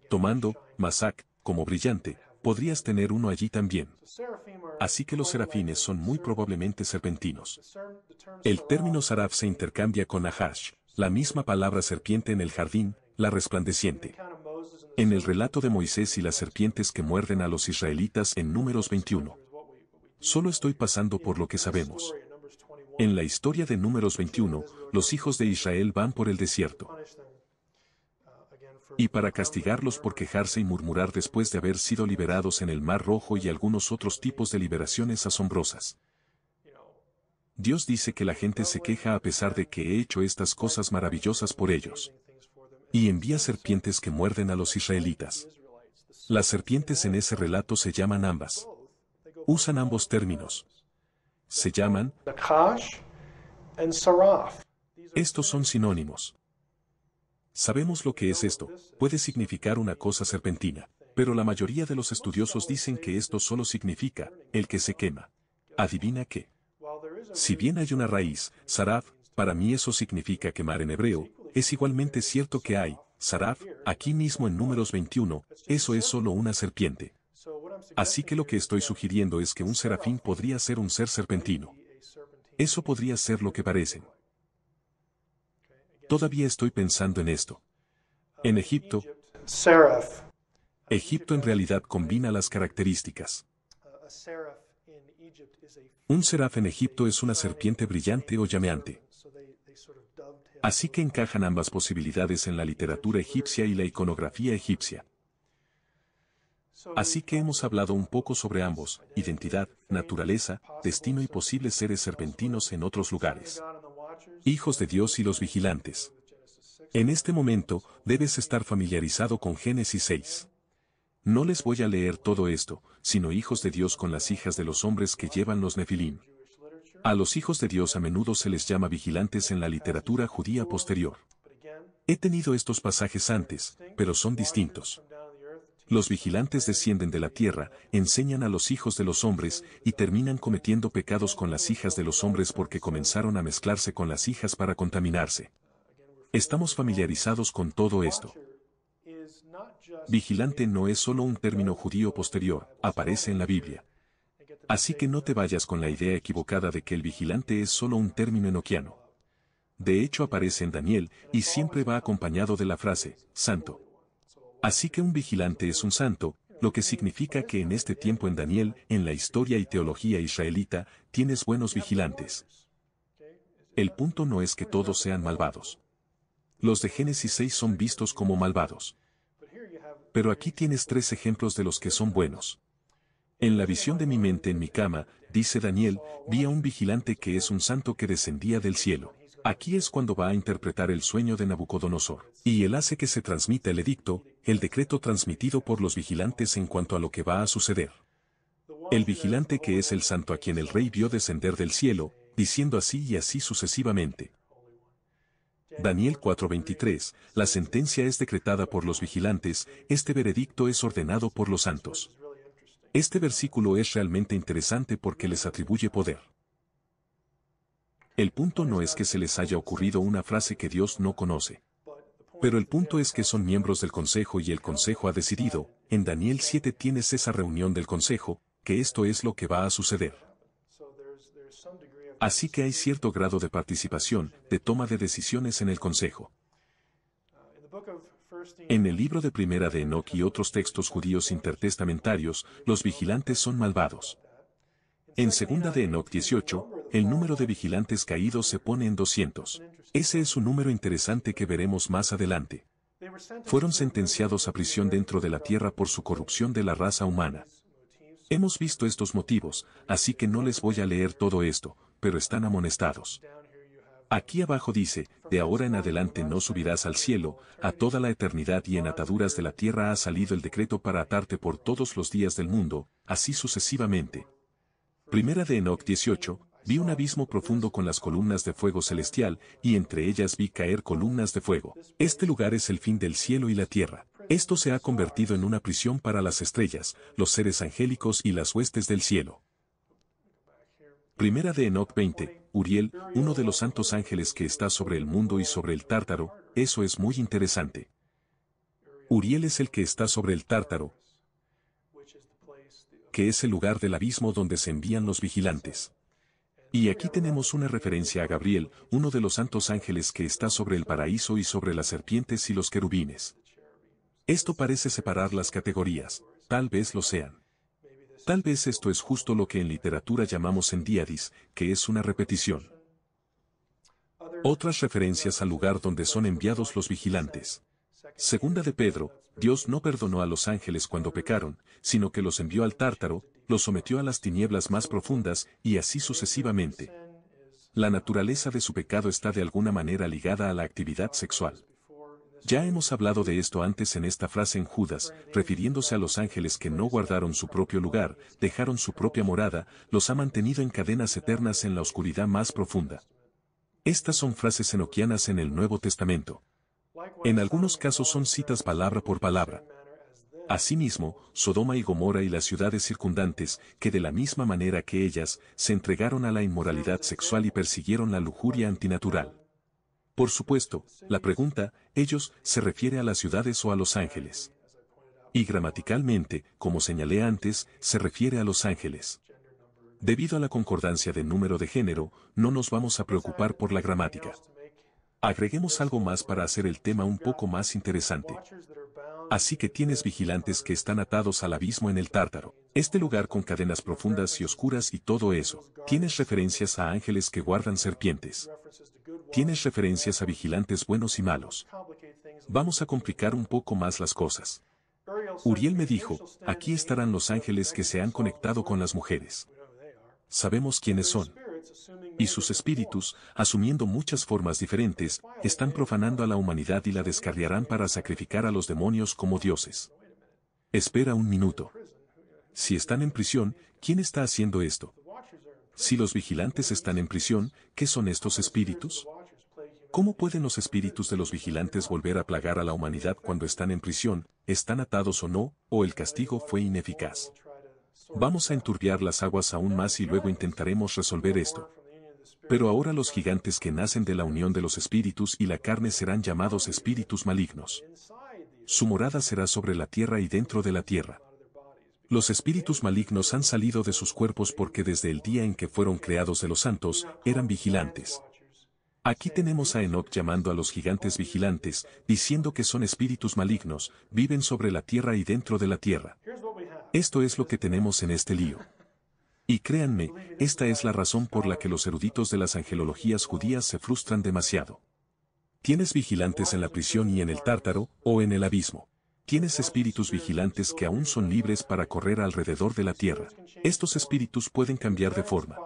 Tomando, Masac, como brillante, podrías tener uno allí también. Así que los serafines son muy probablemente serpentinos. El término saraf se intercambia con ahash, la misma palabra serpiente en el jardín, la resplandeciente. En el relato de Moisés y las serpientes que muerden a los israelitas en números 21. Solo estoy pasando por lo que sabemos. En la historia de números 21, los hijos de Israel van por el desierto y para castigarlos por quejarse y murmurar después de haber sido liberados en el Mar Rojo y algunos otros tipos de liberaciones asombrosas. Dios dice que la gente se queja a pesar de que he hecho estas cosas maravillosas por ellos. Y envía serpientes que muerden a los israelitas. Las serpientes en ese relato se llaman ambas. Usan ambos términos. Se llaman... Estos son sinónimos. Sabemos lo que es esto, puede significar una cosa serpentina, pero la mayoría de los estudiosos dicen que esto solo significa, el que se quema. Adivina qué. Si bien hay una raíz, saraf, para mí eso significa quemar en hebreo, es igualmente cierto que hay, saraf, aquí mismo en números 21, eso es solo una serpiente. Así que lo que estoy sugiriendo es que un serafín podría ser un ser serpentino. Eso podría ser lo que parecen. Todavía estoy pensando en esto. En Egipto, Egipto en realidad combina las características. Un seraf en Egipto es una serpiente brillante o llameante. Así que encajan ambas posibilidades en la literatura egipcia y la iconografía egipcia. Así que hemos hablado un poco sobre ambos, identidad, naturaleza, destino y posibles seres serpentinos en otros lugares hijos de Dios y los vigilantes. En este momento, debes estar familiarizado con Génesis 6. No les voy a leer todo esto, sino hijos de Dios con las hijas de los hombres que llevan los nefilim. A los hijos de Dios a menudo se les llama vigilantes en la literatura judía posterior. He tenido estos pasajes antes, pero son distintos los vigilantes descienden de la tierra, enseñan a los hijos de los hombres, y terminan cometiendo pecados con las hijas de los hombres porque comenzaron a mezclarse con las hijas para contaminarse. Estamos familiarizados con todo esto. Vigilante no es solo un término judío posterior, aparece en la Biblia. Así que no te vayas con la idea equivocada de que el vigilante es solo un término enoquiano. De hecho aparece en Daniel, y siempre va acompañado de la frase, santo. Así que un vigilante es un santo, lo que significa que en este tiempo en Daniel, en la historia y teología israelita, tienes buenos vigilantes. El punto no es que todos sean malvados. Los de Génesis 6 son vistos como malvados. Pero aquí tienes tres ejemplos de los que son buenos. En la visión de mi mente en mi cama, dice Daniel, vi a un vigilante que es un santo que descendía del cielo. Aquí es cuando va a interpretar el sueño de Nabucodonosor, y él hace que se transmita el edicto, el decreto transmitido por los vigilantes en cuanto a lo que va a suceder. El vigilante que es el santo a quien el rey vio descender del cielo, diciendo así y así sucesivamente. Daniel 4:23, la sentencia es decretada por los vigilantes, este veredicto es ordenado por los santos. Este versículo es realmente interesante porque les atribuye poder. El punto no es que se les haya ocurrido una frase que Dios no conoce. Pero el punto es que son miembros del Consejo y el Consejo ha decidido, en Daniel 7 tienes esa reunión del Consejo, que esto es lo que va a suceder. Así que hay cierto grado de participación, de toma de decisiones en el Consejo. En el libro de Primera de Enoch y otros textos judíos intertestamentarios, los vigilantes son malvados. En Segunda de Enoch 18, el número de vigilantes caídos se pone en 200. Ese es un número interesante que veremos más adelante. Fueron sentenciados a prisión dentro de la Tierra por su corrupción de la raza humana. Hemos visto estos motivos, así que no les voy a leer todo esto, pero están amonestados. Aquí abajo dice, de ahora en adelante no subirás al cielo, a toda la eternidad y en ataduras de la tierra ha salido el decreto para atarte por todos los días del mundo, así sucesivamente. Primera de Enoch 18, Vi un abismo profundo con las columnas de fuego celestial, y entre ellas vi caer columnas de fuego. Este lugar es el fin del cielo y la tierra. Esto se ha convertido en una prisión para las estrellas, los seres angélicos y las huestes del cielo. Primera de Enoch 20, Uriel, uno de los santos ángeles que está sobre el mundo y sobre el tártaro, eso es muy interesante. Uriel es el que está sobre el tártaro, que es el lugar del abismo donde se envían los vigilantes. Y aquí tenemos una referencia a Gabriel, uno de los santos ángeles que está sobre el paraíso y sobre las serpientes y los querubines. Esto parece separar las categorías, tal vez lo sean. Tal vez esto es justo lo que en literatura llamamos Diadis, que es una repetición. Otras referencias al lugar donde son enviados los vigilantes. Segunda de Pedro, Dios no perdonó a los ángeles cuando pecaron, sino que los envió al tártaro, lo sometió a las tinieblas más profundas y así sucesivamente. La naturaleza de su pecado está de alguna manera ligada a la actividad sexual. Ya hemos hablado de esto antes en esta frase en Judas, refiriéndose a los ángeles que no guardaron su propio lugar, dejaron su propia morada, los ha mantenido en cadenas eternas en la oscuridad más profunda. Estas son frases enoquianas en el Nuevo Testamento. En algunos casos son citas palabra por palabra. Asimismo, Sodoma y Gomorra y las ciudades circundantes, que de la misma manera que ellas, se entregaron a la inmoralidad sexual y persiguieron la lujuria antinatural. Por supuesto, la pregunta, ellos, se refiere a las ciudades o a los ángeles. Y gramaticalmente, como señalé antes, se refiere a los ángeles. Debido a la concordancia de número de género, no nos vamos a preocupar por la gramática. Agreguemos algo más para hacer el tema un poco más interesante. Así que tienes vigilantes que están atados al abismo en el Tártaro, este lugar con cadenas profundas y oscuras y todo eso. Tienes referencias a ángeles que guardan serpientes. Tienes referencias a vigilantes buenos y malos. Vamos a complicar un poco más las cosas. Uriel me dijo, aquí estarán los ángeles que se han conectado con las mujeres. Sabemos quiénes son. Y sus espíritus, asumiendo muchas formas diferentes, están profanando a la humanidad y la descarriarán para sacrificar a los demonios como dioses. Espera un minuto. Si están en prisión, ¿quién está haciendo esto? Si los vigilantes están en prisión, ¿qué son estos espíritus? ¿Cómo pueden los espíritus de los vigilantes volver a plagar a la humanidad cuando están en prisión, están atados o no, o el castigo fue ineficaz? Vamos a enturbiar las aguas aún más y luego intentaremos resolver esto. Pero ahora los gigantes que nacen de la unión de los espíritus y la carne serán llamados espíritus malignos. Su morada será sobre la tierra y dentro de la tierra. Los espíritus malignos han salido de sus cuerpos porque desde el día en que fueron creados de los santos, eran vigilantes. Aquí tenemos a Enoch llamando a los gigantes vigilantes, diciendo que son espíritus malignos, viven sobre la tierra y dentro de la tierra. Esto es lo que tenemos en este lío. Y créanme, esta es la razón por la que los eruditos de las angelologías judías se frustran demasiado. Tienes vigilantes en la prisión y en el tártaro, o en el abismo. Tienes espíritus vigilantes que aún son libres para correr alrededor de la tierra. Estos espíritus pueden cambiar de forma.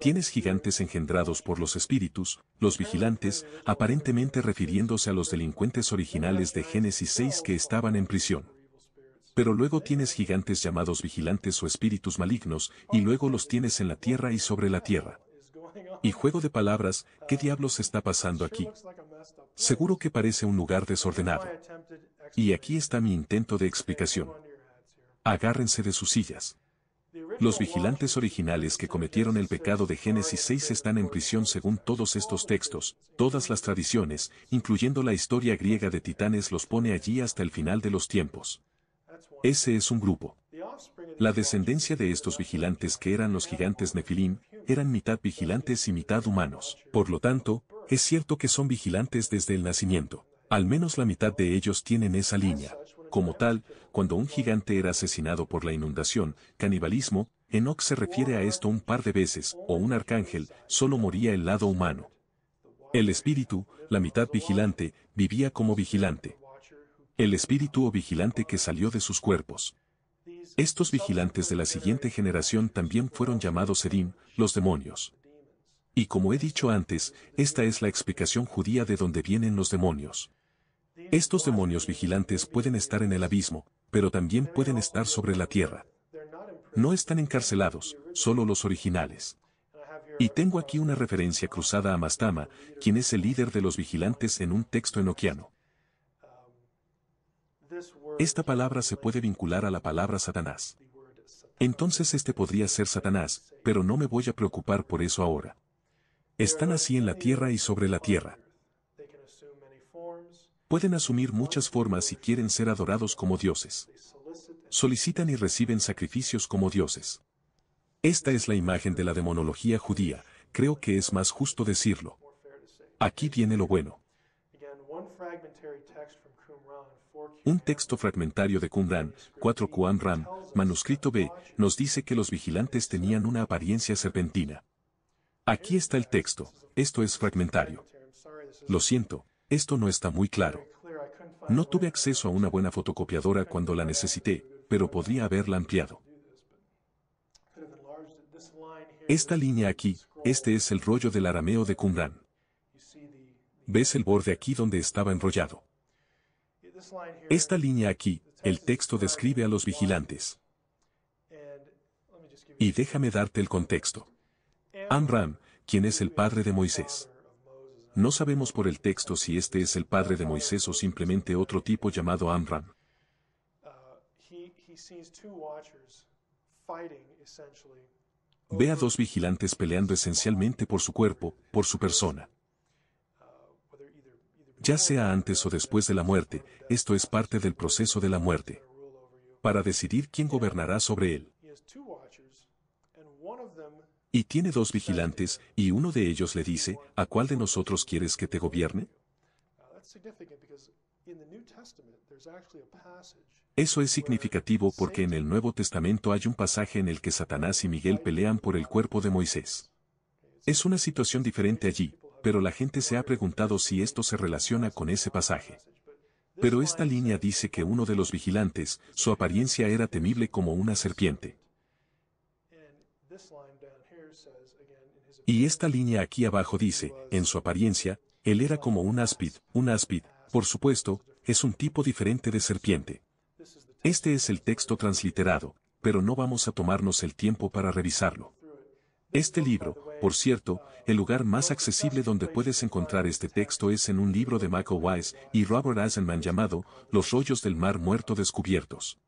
Tienes gigantes engendrados por los espíritus, los vigilantes, aparentemente refiriéndose a los delincuentes originales de Génesis 6 que estaban en prisión. Pero luego tienes gigantes llamados vigilantes o espíritus malignos, y luego los tienes en la tierra y sobre la tierra. Y juego de palabras, ¿qué diablos está pasando aquí? Seguro que parece un lugar desordenado. Y aquí está mi intento de explicación. Agárrense de sus sillas. Los vigilantes originales que cometieron el pecado de Génesis 6 están en prisión según todos estos textos, todas las tradiciones, incluyendo la historia griega de titanes los pone allí hasta el final de los tiempos. Ese es un grupo. La descendencia de estos vigilantes que eran los gigantes Nefilim, eran mitad vigilantes y mitad humanos. Por lo tanto, es cierto que son vigilantes desde el nacimiento. Al menos la mitad de ellos tienen esa línea. Como tal, cuando un gigante era asesinado por la inundación, canibalismo, Enoch se refiere a esto un par de veces, o un arcángel, solo moría el lado humano. El espíritu, la mitad vigilante, vivía como vigilante. El espíritu o vigilante que salió de sus cuerpos. Estos vigilantes de la siguiente generación también fueron llamados Edim, los demonios. Y como he dicho antes, esta es la explicación judía de dónde vienen los demonios. Estos demonios vigilantes pueden estar en el abismo, pero también pueden estar sobre la tierra. No están encarcelados, solo los originales. Y tengo aquí una referencia cruzada a Mastama, quien es el líder de los vigilantes en un texto enoquiano. Esta palabra se puede vincular a la palabra Satanás. Entonces este podría ser Satanás, pero no me voy a preocupar por eso ahora. Están así en la tierra y sobre la tierra pueden asumir muchas formas y quieren ser adorados como dioses. Solicitan y reciben sacrificios como dioses. Esta es la imagen de la demonología judía, creo que es más justo decirlo. Aquí viene lo bueno. Un texto fragmentario de Qumran, 4 Qumran, manuscrito B, nos dice que los vigilantes tenían una apariencia serpentina. Aquí está el texto, esto es fragmentario. Lo siento, esto no está muy claro. No tuve acceso a una buena fotocopiadora cuando la necesité, pero podría haberla ampliado. Esta línea aquí, este es el rollo del arameo de Qumran. ¿Ves el borde aquí donde estaba enrollado? Esta línea aquí, el texto describe a los vigilantes. Y déjame darte el contexto. Amram, quien es el padre de Moisés. No sabemos por el texto si este es el padre de Moisés o simplemente otro tipo llamado Amram. Uh, Ve a dos vigilantes peleando esencialmente por su cuerpo, por su persona. Uh, ya sea antes o después de la muerte, esto es parte del proceso de la muerte. Para decidir quién gobernará sobre él. Y tiene dos vigilantes, y uno de ellos le dice, ¿a cuál de nosotros quieres que te gobierne? Eso es significativo porque en el Nuevo Testamento hay un pasaje en el que Satanás y Miguel pelean por el cuerpo de Moisés. Es una situación diferente allí, pero la gente se ha preguntado si esto se relaciona con ese pasaje. Pero esta línea dice que uno de los vigilantes, su apariencia era temible como una serpiente. Y esta línea aquí abajo dice, en su apariencia, él era como un áspid, un áspid, por supuesto, es un tipo diferente de serpiente. Este es el texto transliterado, pero no vamos a tomarnos el tiempo para revisarlo. Este libro, por cierto, el lugar más accesible donde puedes encontrar este texto es en un libro de Michael Wise y Robert Eisenman llamado Los rollos del mar muerto descubiertos.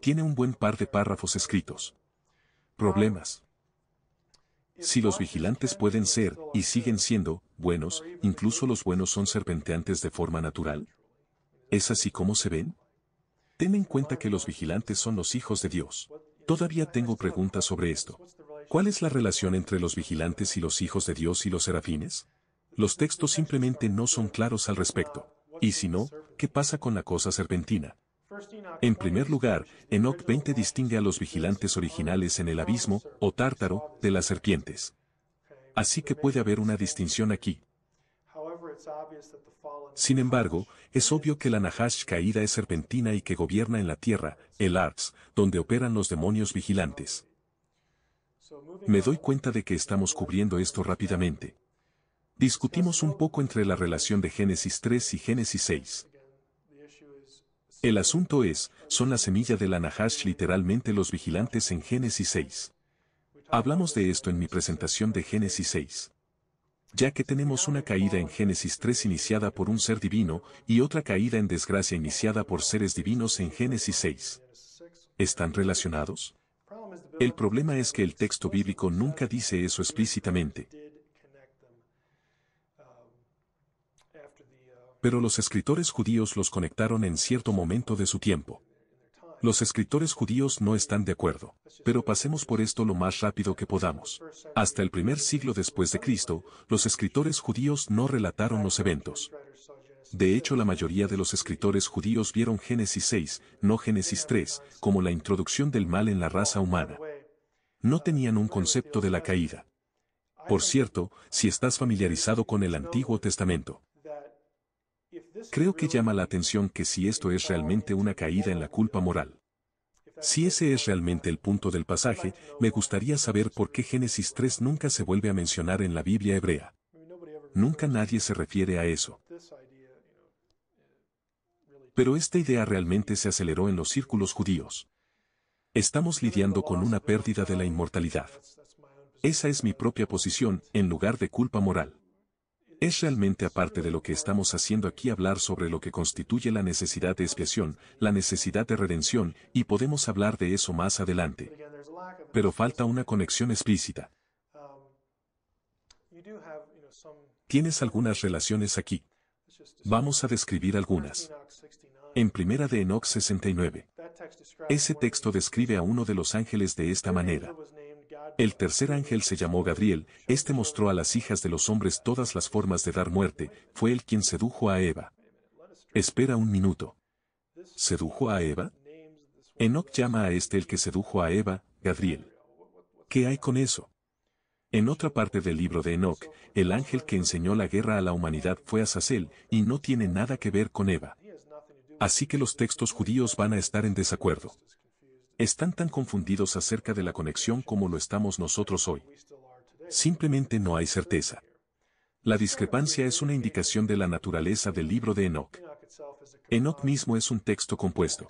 Tiene un buen par de párrafos escritos. Problemas. Si los vigilantes pueden ser, y siguen siendo, buenos, incluso los buenos son serpenteantes de forma natural. ¿Es así como se ven? Ten en cuenta que los vigilantes son los hijos de Dios. Todavía tengo preguntas sobre esto. ¿Cuál es la relación entre los vigilantes y los hijos de Dios y los serafines? Los textos simplemente no son claros al respecto. Y si no, ¿qué pasa con la cosa serpentina? En primer lugar, Enoch 20 distingue a los vigilantes originales en el abismo, o tártaro, de las serpientes. Así que puede haber una distinción aquí. Sin embargo, es obvio que la Nahash caída es serpentina y que gobierna en la tierra, el Arts, donde operan los demonios vigilantes. Me doy cuenta de que estamos cubriendo esto rápidamente. Discutimos un poco entre la relación de Génesis 3 y Génesis 6. El asunto es, son la semilla de la Anahash literalmente los vigilantes en Génesis 6. Hablamos de esto en mi presentación de Génesis 6. Ya que tenemos una caída en Génesis 3 iniciada por un ser divino y otra caída en desgracia iniciada por seres divinos en Génesis 6. ¿Están relacionados? El problema es que el texto bíblico nunca dice eso explícitamente, pero los escritores judíos los conectaron en cierto momento de su tiempo. Los escritores judíos no están de acuerdo, pero pasemos por esto lo más rápido que podamos. Hasta el primer siglo después de Cristo, los escritores judíos no relataron los eventos. De hecho, la mayoría de los escritores judíos vieron Génesis 6, no Génesis 3, como la introducción del mal en la raza humana. No tenían un concepto de la caída. Por cierto, si estás familiarizado con el Antiguo Testamento, Creo que llama la atención que si esto es realmente una caída en la culpa moral. Si ese es realmente el punto del pasaje, me gustaría saber por qué Génesis 3 nunca se vuelve a mencionar en la Biblia hebrea. Nunca nadie se refiere a eso. Pero esta idea realmente se aceleró en los círculos judíos. Estamos lidiando con una pérdida de la inmortalidad. Esa es mi propia posición, en lugar de culpa moral. Es realmente aparte de lo que estamos haciendo aquí hablar sobre lo que constituye la necesidad de expiación, la necesidad de redención, y podemos hablar de eso más adelante. Pero falta una conexión explícita. Tienes algunas relaciones aquí. Vamos a describir algunas. En primera de Enoch 69. Ese texto describe a uno de los ángeles de esta manera. El tercer ángel se llamó Gabriel, este mostró a las hijas de los hombres todas las formas de dar muerte, fue él quien sedujo a Eva. Espera un minuto. ¿Sedujo a Eva? Enoch llama a este el que sedujo a Eva, Gabriel. ¿Qué hay con eso? En otra parte del libro de Enoch, el ángel que enseñó la guerra a la humanidad fue Azazel, y no tiene nada que ver con Eva. Así que los textos judíos van a estar en desacuerdo están tan confundidos acerca de la conexión como lo estamos nosotros hoy. Simplemente no hay certeza. La discrepancia es una indicación de la naturaleza del libro de Enoch. Enoch mismo es un texto compuesto.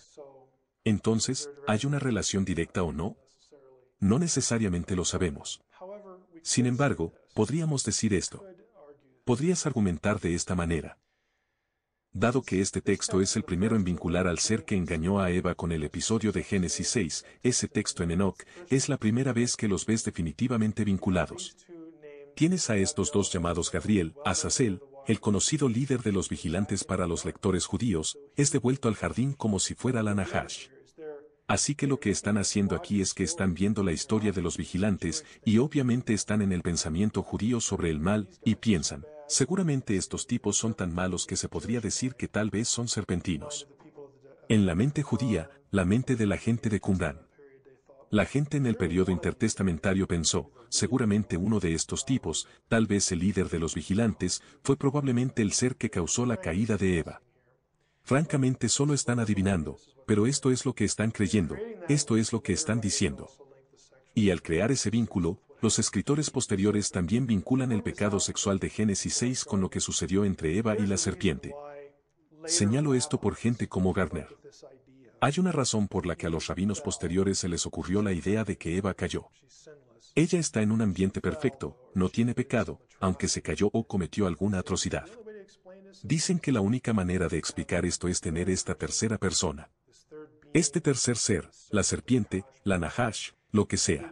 Entonces, ¿hay una relación directa o no? No necesariamente lo sabemos. Sin embargo, podríamos decir esto. Podrías argumentar de esta manera. Dado que este texto es el primero en vincular al ser que engañó a Eva con el episodio de Génesis 6, ese texto en Enoch, es la primera vez que los ves definitivamente vinculados. Tienes a estos dos llamados Gabriel, Azazel, el conocido líder de los vigilantes para los lectores judíos, es devuelto al jardín como si fuera la Nahash. Así que lo que están haciendo aquí es que están viendo la historia de los vigilantes y obviamente están en el pensamiento judío sobre el mal y piensan, Seguramente estos tipos son tan malos que se podría decir que tal vez son serpentinos. En la mente judía, la mente de la gente de Qumran. La gente en el periodo intertestamentario pensó, seguramente uno de estos tipos, tal vez el líder de los vigilantes, fue probablemente el ser que causó la caída de Eva. Francamente solo están adivinando, pero esto es lo que están creyendo, esto es lo que están diciendo. Y al crear ese vínculo, los escritores posteriores también vinculan el pecado sexual de Génesis 6 con lo que sucedió entre Eva y la serpiente. Señalo esto por gente como Gardner. Hay una razón por la que a los rabinos posteriores se les ocurrió la idea de que Eva cayó. Ella está en un ambiente perfecto, no tiene pecado, aunque se cayó o cometió alguna atrocidad. Dicen que la única manera de explicar esto es tener esta tercera persona. Este tercer ser, la serpiente, la Nahash, lo que sea.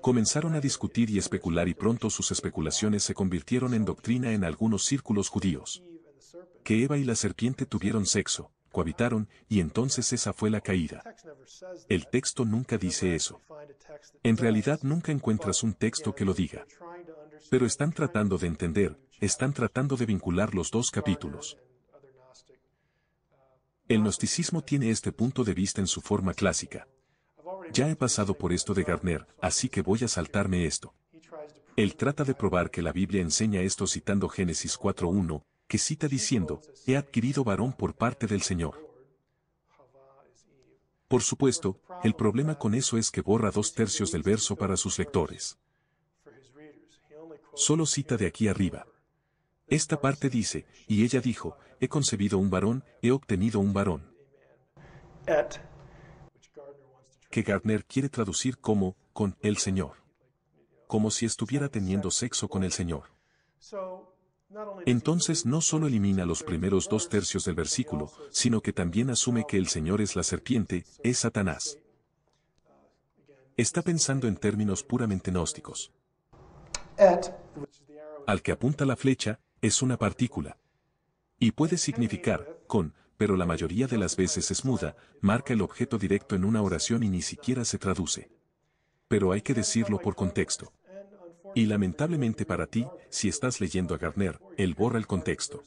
Comenzaron a discutir y especular y pronto sus especulaciones se convirtieron en doctrina en algunos círculos judíos. Que Eva y la serpiente tuvieron sexo, cohabitaron, y entonces esa fue la caída. El texto nunca dice eso. En realidad nunca encuentras un texto que lo diga. Pero están tratando de entender, están tratando de vincular los dos capítulos. El gnosticismo tiene este punto de vista en su forma clásica, ya he pasado por esto de Gardner, así que voy a saltarme esto. Él trata de probar que la Biblia enseña esto citando Génesis 4.1, que cita diciendo, he adquirido varón por parte del Señor. Por supuesto, el problema con eso es que borra dos tercios del verso para sus lectores. Solo cita de aquí arriba. Esta parte dice, y ella dijo, he concebido un varón, he obtenido un varón que Gardner quiere traducir como con el Señor. Como si estuviera teniendo sexo con el Señor. Entonces no solo elimina los primeros dos tercios del versículo, sino que también asume que el Señor es la serpiente, es Satanás. Está pensando en términos puramente gnósticos. Al que apunta la flecha, es una partícula. Y puede significar, con, pero la mayoría de las veces es muda, marca el objeto directo en una oración y ni siquiera se traduce. Pero hay que decirlo por contexto. Y lamentablemente para ti, si estás leyendo a Garner, él borra el contexto.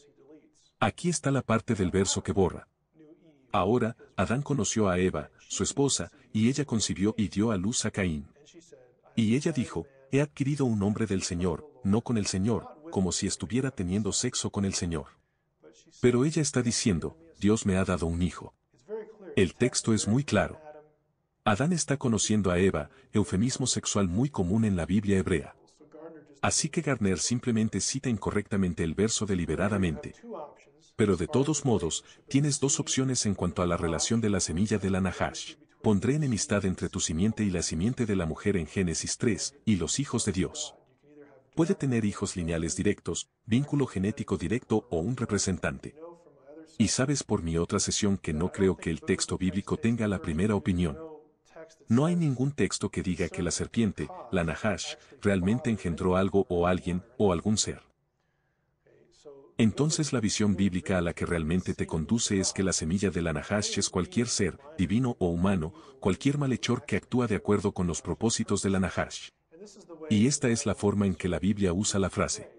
Aquí está la parte del verso que borra. Ahora, Adán conoció a Eva, su esposa, y ella concibió y dio a luz a Caín. Y ella dijo, he adquirido un hombre del Señor, no con el Señor, como si estuviera teniendo sexo con el Señor. Pero ella está diciendo, Dios me ha dado un hijo. El texto es muy claro. Adán está conociendo a Eva, eufemismo sexual muy común en la Biblia hebrea. Así que Gardner simplemente cita incorrectamente el verso deliberadamente. Pero de todos modos, tienes dos opciones en cuanto a la relación de la semilla de la Nahash. Pondré enemistad entre tu simiente y la simiente de la mujer en Génesis 3, y los hijos de Dios. Puede tener hijos lineales directos, vínculo genético directo o un representante. Y sabes por mi otra sesión que no creo que el texto bíblico tenga la primera opinión. No hay ningún texto que diga que la serpiente, la Nahash, realmente engendró algo o alguien o algún ser. Entonces la visión bíblica a la que realmente te conduce es que la semilla de la Nahash es cualquier ser, divino o humano, cualquier malhechor que actúa de acuerdo con los propósitos de la Nahash. Y esta es la forma en que la Biblia usa la frase.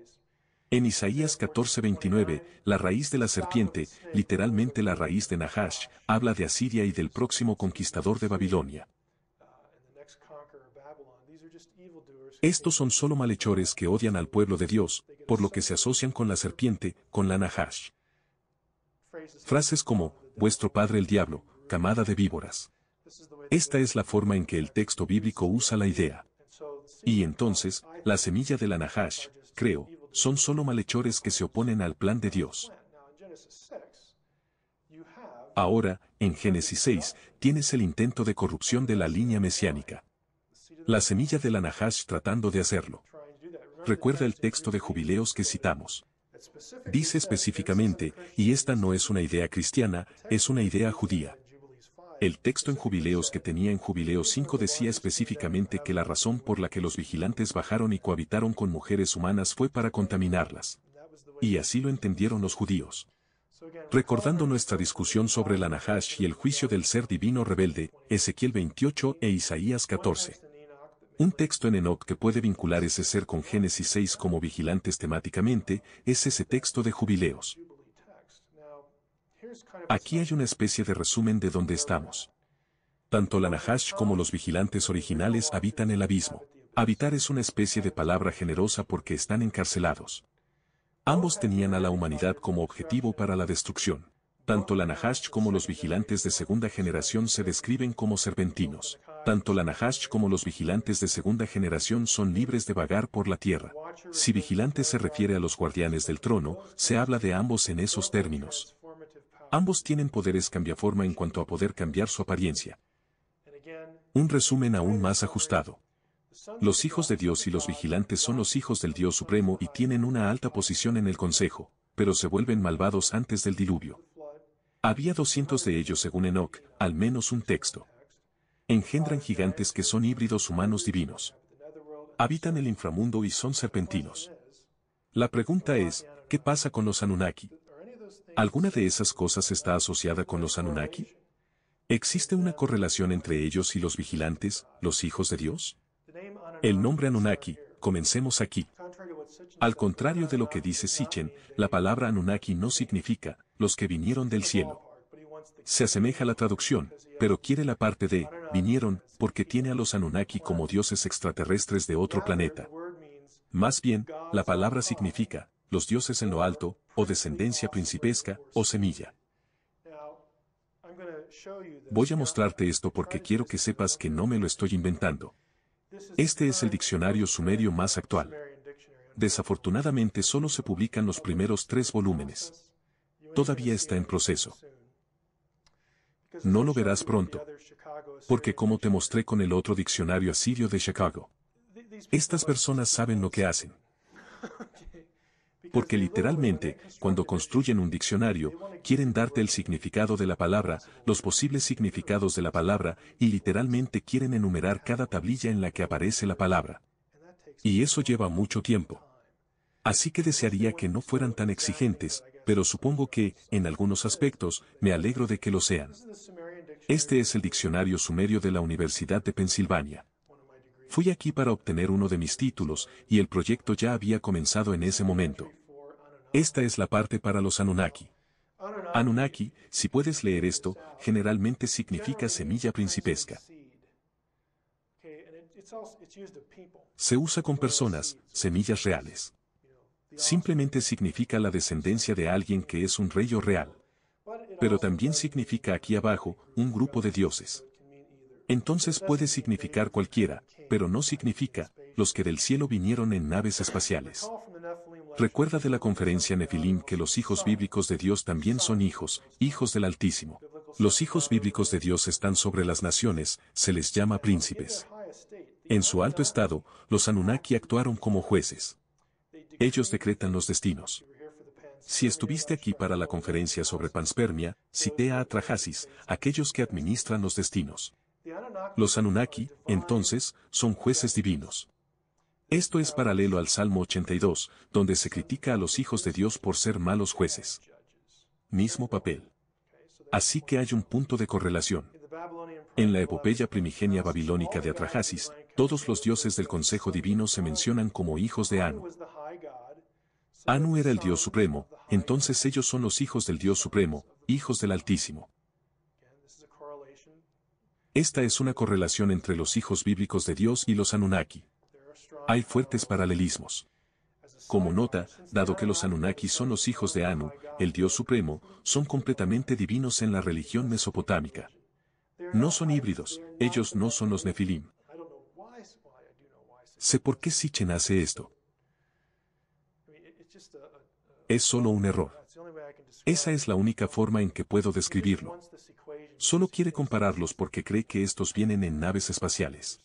En Isaías 14:29, la raíz de la serpiente, literalmente la raíz de Nahash, habla de Asiria y del próximo conquistador de Babilonia. Estos son solo malhechores que odian al pueblo de Dios, por lo que se asocian con la serpiente, con la Nahash. Frases como, vuestro padre el diablo, camada de víboras. Esta es la forma en que el texto bíblico usa la idea. Y entonces, la semilla de la Nahash, creo, son solo malhechores que se oponen al plan de Dios. Ahora, en Génesis 6, tienes el intento de corrupción de la línea mesiánica. La semilla de la Nahash tratando de hacerlo. Recuerda el texto de jubileos que citamos. Dice específicamente, y esta no es una idea cristiana, es una idea judía. El texto en Jubileos que tenía en Jubileo 5 decía específicamente que la razón por la que los vigilantes bajaron y cohabitaron con mujeres humanas fue para contaminarlas. Y así lo entendieron los judíos. Recordando nuestra discusión sobre la Nahash y el juicio del ser divino rebelde, Ezequiel 28 e Isaías 14. Un texto en Enoch que puede vincular ese ser con Génesis 6 como vigilantes temáticamente, es ese texto de Jubileos. Aquí hay una especie de resumen de dónde estamos. Tanto la Nahash como los vigilantes originales habitan el abismo. Habitar es una especie de palabra generosa porque están encarcelados. Ambos tenían a la humanidad como objetivo para la destrucción. Tanto la Nahash como los vigilantes de segunda generación se describen como serpentinos. Tanto la Nahash como los vigilantes de segunda generación son libres de vagar por la tierra. Si vigilante se refiere a los guardianes del trono, se habla de ambos en esos términos. Ambos tienen poderes cambiaforma en cuanto a poder cambiar su apariencia. Un resumen aún más ajustado. Los hijos de Dios y los vigilantes son los hijos del Dios Supremo y tienen una alta posición en el Consejo, pero se vuelven malvados antes del diluvio. Había 200 de ellos según Enoch, al menos un texto. Engendran gigantes que son híbridos humanos divinos. Habitan el inframundo y son serpentinos. La pregunta es, ¿qué pasa con los Anunnaki? ¿Alguna de esas cosas está asociada con los Anunnaki? ¿Existe una correlación entre ellos y los vigilantes, los hijos de Dios? El nombre Anunnaki, comencemos aquí. Al contrario de lo que dice Sichen, la palabra Anunnaki no significa los que vinieron del cielo. Se asemeja la traducción, pero quiere la parte de vinieron porque tiene a los Anunnaki como dioses extraterrestres de otro planeta. Más bien, la palabra significa los dioses en lo alto, o descendencia principesca, o semilla. Voy a mostrarte esto porque quiero que sepas que no me lo estoy inventando. Este es el diccionario sumerio más actual. Desafortunadamente solo se publican los primeros tres volúmenes. Todavía está en proceso. No lo verás pronto. Porque como te mostré con el otro diccionario asirio de Chicago, estas personas saben lo que hacen. Porque literalmente, cuando construyen un diccionario, quieren darte el significado de la palabra, los posibles significados de la palabra, y literalmente quieren enumerar cada tablilla en la que aparece la palabra. Y eso lleva mucho tiempo. Así que desearía que no fueran tan exigentes, pero supongo que, en algunos aspectos, me alegro de que lo sean. Este es el diccionario sumerio de la Universidad de Pensilvania. Fui aquí para obtener uno de mis títulos, y el proyecto ya había comenzado en ese momento. Esta es la parte para los Anunnaki. Anunnaki, si puedes leer esto, generalmente significa semilla principesca. Se usa con personas, semillas reales. Simplemente significa la descendencia de alguien que es un rey o real. Pero también significa aquí abajo, un grupo de dioses. Entonces puede significar cualquiera, pero no significa, los que del cielo vinieron en naves espaciales. Recuerda de la conferencia Nefilim que los hijos bíblicos de Dios también son hijos, hijos del Altísimo. Los hijos bíblicos de Dios están sobre las naciones, se les llama príncipes. En su alto estado, los Anunnaki actuaron como jueces. Ellos decretan los destinos. Si estuviste aquí para la conferencia sobre panspermia, cité a Atrahasis, aquellos que administran los destinos. Los Anunnaki, entonces, son jueces divinos. Esto es paralelo al Salmo 82, donde se critica a los hijos de Dios por ser malos jueces. Mismo papel. Así que hay un punto de correlación. En la epopeya primigenia babilónica de Atrahasis, todos los dioses del Consejo Divino se mencionan como hijos de Anu. Anu era el Dios Supremo, entonces ellos son los hijos del Dios Supremo, hijos del Altísimo. Esta es una correlación entre los hijos bíblicos de Dios y los Anunnaki hay fuertes paralelismos. Como nota, dado que los Anunnaki son los hijos de Anu, el dios supremo, son completamente divinos en la religión mesopotámica. No son híbridos, ellos no son los Nefilim. Sé por qué Sichen hace esto. Es solo un error. Esa es la única forma en que puedo describirlo. Solo quiere compararlos porque cree que estos vienen en naves espaciales.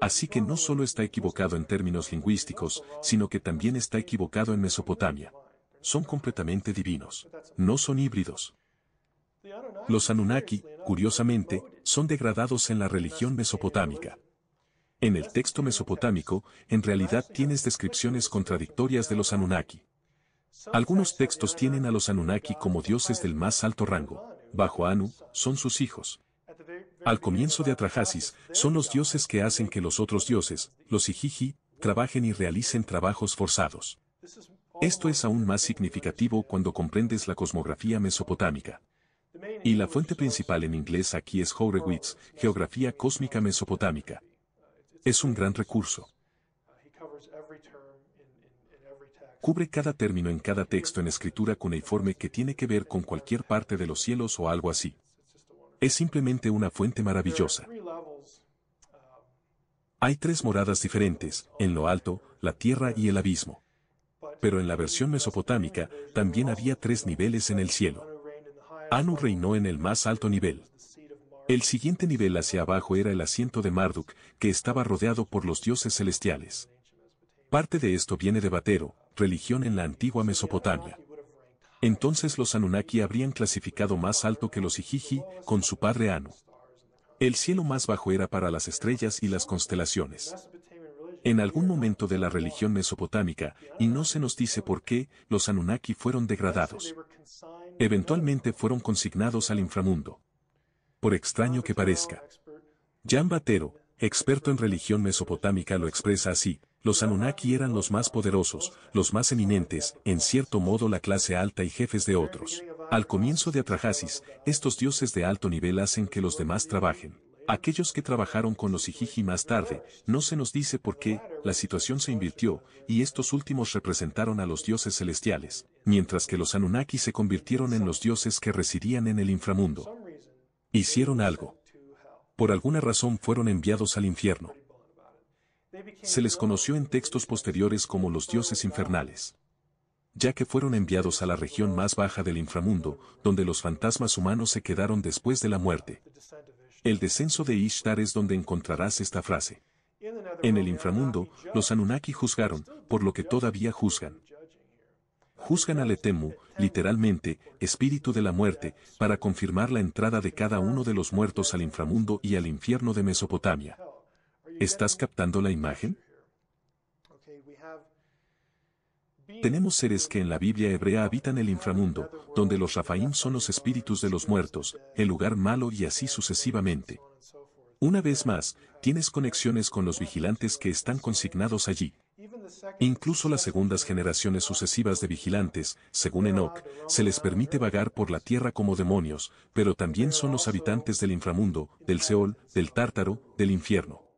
Así que no solo está equivocado en términos lingüísticos, sino que también está equivocado en Mesopotamia. Son completamente divinos. No son híbridos. Los Anunnaki, curiosamente, son degradados en la religión mesopotámica. En el texto mesopotámico, en realidad tienes descripciones contradictorias de los Anunnaki. Algunos textos tienen a los Anunnaki como dioses del más alto rango. Bajo Anu, son sus hijos. Al comienzo de Atrahasis, son los dioses que hacen que los otros dioses, los Ijiji, trabajen y realicen trabajos forzados. Esto es aún más significativo cuando comprendes la cosmografía mesopotámica. Y la fuente principal en inglés aquí es Hourewitz, Geografía Cósmica Mesopotámica. Es un gran recurso. Cubre cada término en cada texto en escritura cuneiforme que tiene que ver con cualquier parte de los cielos o algo así. Es simplemente una fuente maravillosa. Hay tres moradas diferentes, en lo alto, la tierra y el abismo. Pero en la versión mesopotámica, también había tres niveles en el cielo. Anu reinó en el más alto nivel. El siguiente nivel hacia abajo era el asiento de Marduk, que estaba rodeado por los dioses celestiales. Parte de esto viene de Batero, religión en la antigua Mesopotamia. Entonces los Anunnaki habrían clasificado más alto que los Ijiji, con su padre Anu. El cielo más bajo era para las estrellas y las constelaciones. En algún momento de la religión mesopotámica, y no se nos dice por qué, los Anunnaki fueron degradados. Eventualmente fueron consignados al inframundo. Por extraño que parezca. Jan Batero, experto en religión mesopotámica lo expresa así, los Anunnaki eran los más poderosos, los más eminentes, en cierto modo la clase alta y jefes de otros. Al comienzo de Atrahasis, estos dioses de alto nivel hacen que los demás trabajen. Aquellos que trabajaron con los Ijiji más tarde, no se nos dice por qué, la situación se invirtió, y estos últimos representaron a los dioses celestiales, mientras que los Anunnaki se convirtieron en los dioses que residían en el inframundo. Hicieron algo. Por alguna razón fueron enviados al infierno. Se les conoció en textos posteriores como los dioses infernales, ya que fueron enviados a la región más baja del inframundo, donde los fantasmas humanos se quedaron después de la muerte. El descenso de Ishtar es donde encontrarás esta frase. En el inframundo, los Anunnaki juzgaron, por lo que todavía juzgan. Juzgan al Etemu, literalmente, espíritu de la muerte, para confirmar la entrada de cada uno de los muertos al inframundo y al infierno de Mesopotamia. ¿Estás captando la imagen? Tenemos seres que en la Biblia hebrea habitan el inframundo, donde los Rafaim son los espíritus de los muertos, el lugar malo y así sucesivamente. Una vez más, tienes conexiones con los vigilantes que están consignados allí. Incluso las segundas generaciones sucesivas de vigilantes, según Enoch, se les permite vagar por la tierra como demonios, pero también son los habitantes del inframundo, del Seol, del Tártaro, del infierno.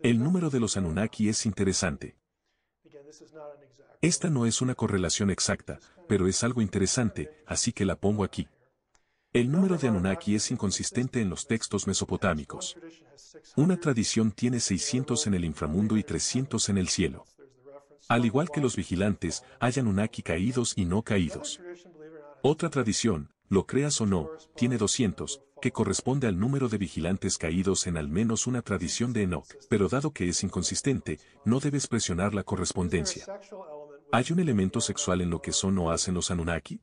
El número de los Anunnaki es interesante. Esta no es una correlación exacta, pero es algo interesante, así que la pongo aquí. El número de Anunnaki es inconsistente en los textos mesopotámicos. Una tradición tiene 600 en el inframundo y 300 en el cielo. Al igual que los vigilantes, hay Anunnaki caídos y no caídos. Otra tradición, lo creas o no, tiene 200, que corresponde al número de vigilantes caídos en al menos una tradición de Enoch, pero dado que es inconsistente, no debes presionar la correspondencia. ¿Hay un elemento sexual en lo que son o hacen los Anunnaki?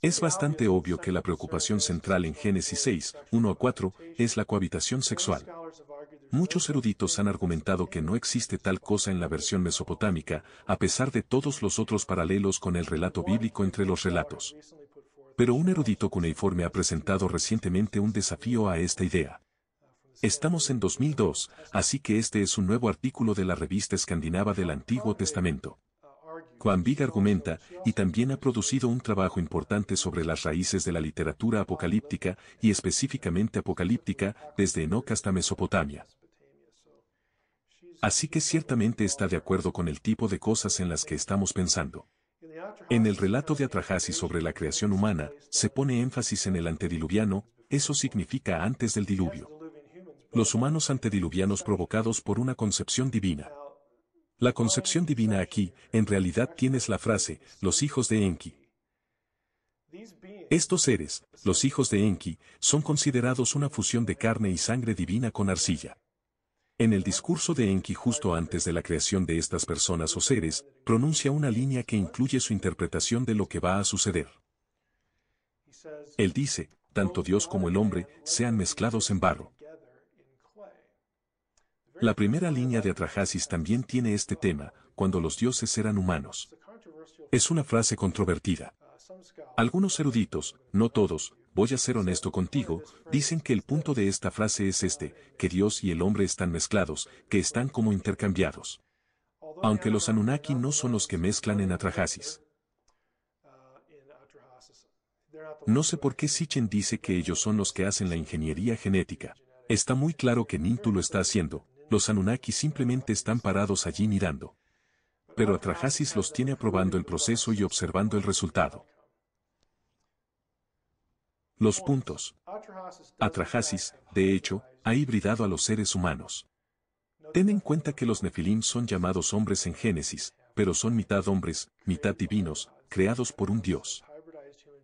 Es bastante obvio que la preocupación central en Génesis 6, 1 a 4, es la cohabitación sexual. Muchos eruditos han argumentado que no existe tal cosa en la versión mesopotámica, a pesar de todos los otros paralelos con el relato bíblico entre los relatos. Pero un erudito cuneiforme ha presentado recientemente un desafío a esta idea. Estamos en 2002, así que este es un nuevo artículo de la revista escandinava del Antiguo Testamento. Juan Big argumenta, y también ha producido un trabajo importante sobre las raíces de la literatura apocalíptica, y específicamente apocalíptica, desde Enoch hasta Mesopotamia. Así que ciertamente está de acuerdo con el tipo de cosas en las que estamos pensando. En el relato de Atrahasis sobre la creación humana, se pone énfasis en el antediluviano, eso significa antes del diluvio. Los humanos antediluvianos provocados por una concepción divina. La concepción divina aquí, en realidad tienes la frase, los hijos de Enki. Estos seres, los hijos de Enki, son considerados una fusión de carne y sangre divina con arcilla. En el discurso de Enki justo antes de la creación de estas personas o seres, pronuncia una línea que incluye su interpretación de lo que va a suceder. Él dice, tanto Dios como el hombre sean mezclados en barro. La primera línea de Atrahasis también tiene este tema, cuando los dioses eran humanos. Es una frase controvertida. Algunos eruditos, no todos, voy a ser honesto contigo, dicen que el punto de esta frase es este, que Dios y el hombre están mezclados, que están como intercambiados. Aunque los Anunnaki no son los que mezclan en Atrahasis. No sé por qué Sichen dice que ellos son los que hacen la ingeniería genética. Está muy claro que Nintu lo está haciendo, los Anunnaki simplemente están parados allí mirando. Pero Atrahasis los tiene aprobando el proceso y observando el resultado. Los puntos. Atrahasis, de hecho, ha hibridado a los seres humanos. Ten en cuenta que los nefilim son llamados hombres en Génesis, pero son mitad hombres, mitad divinos, creados por un dios.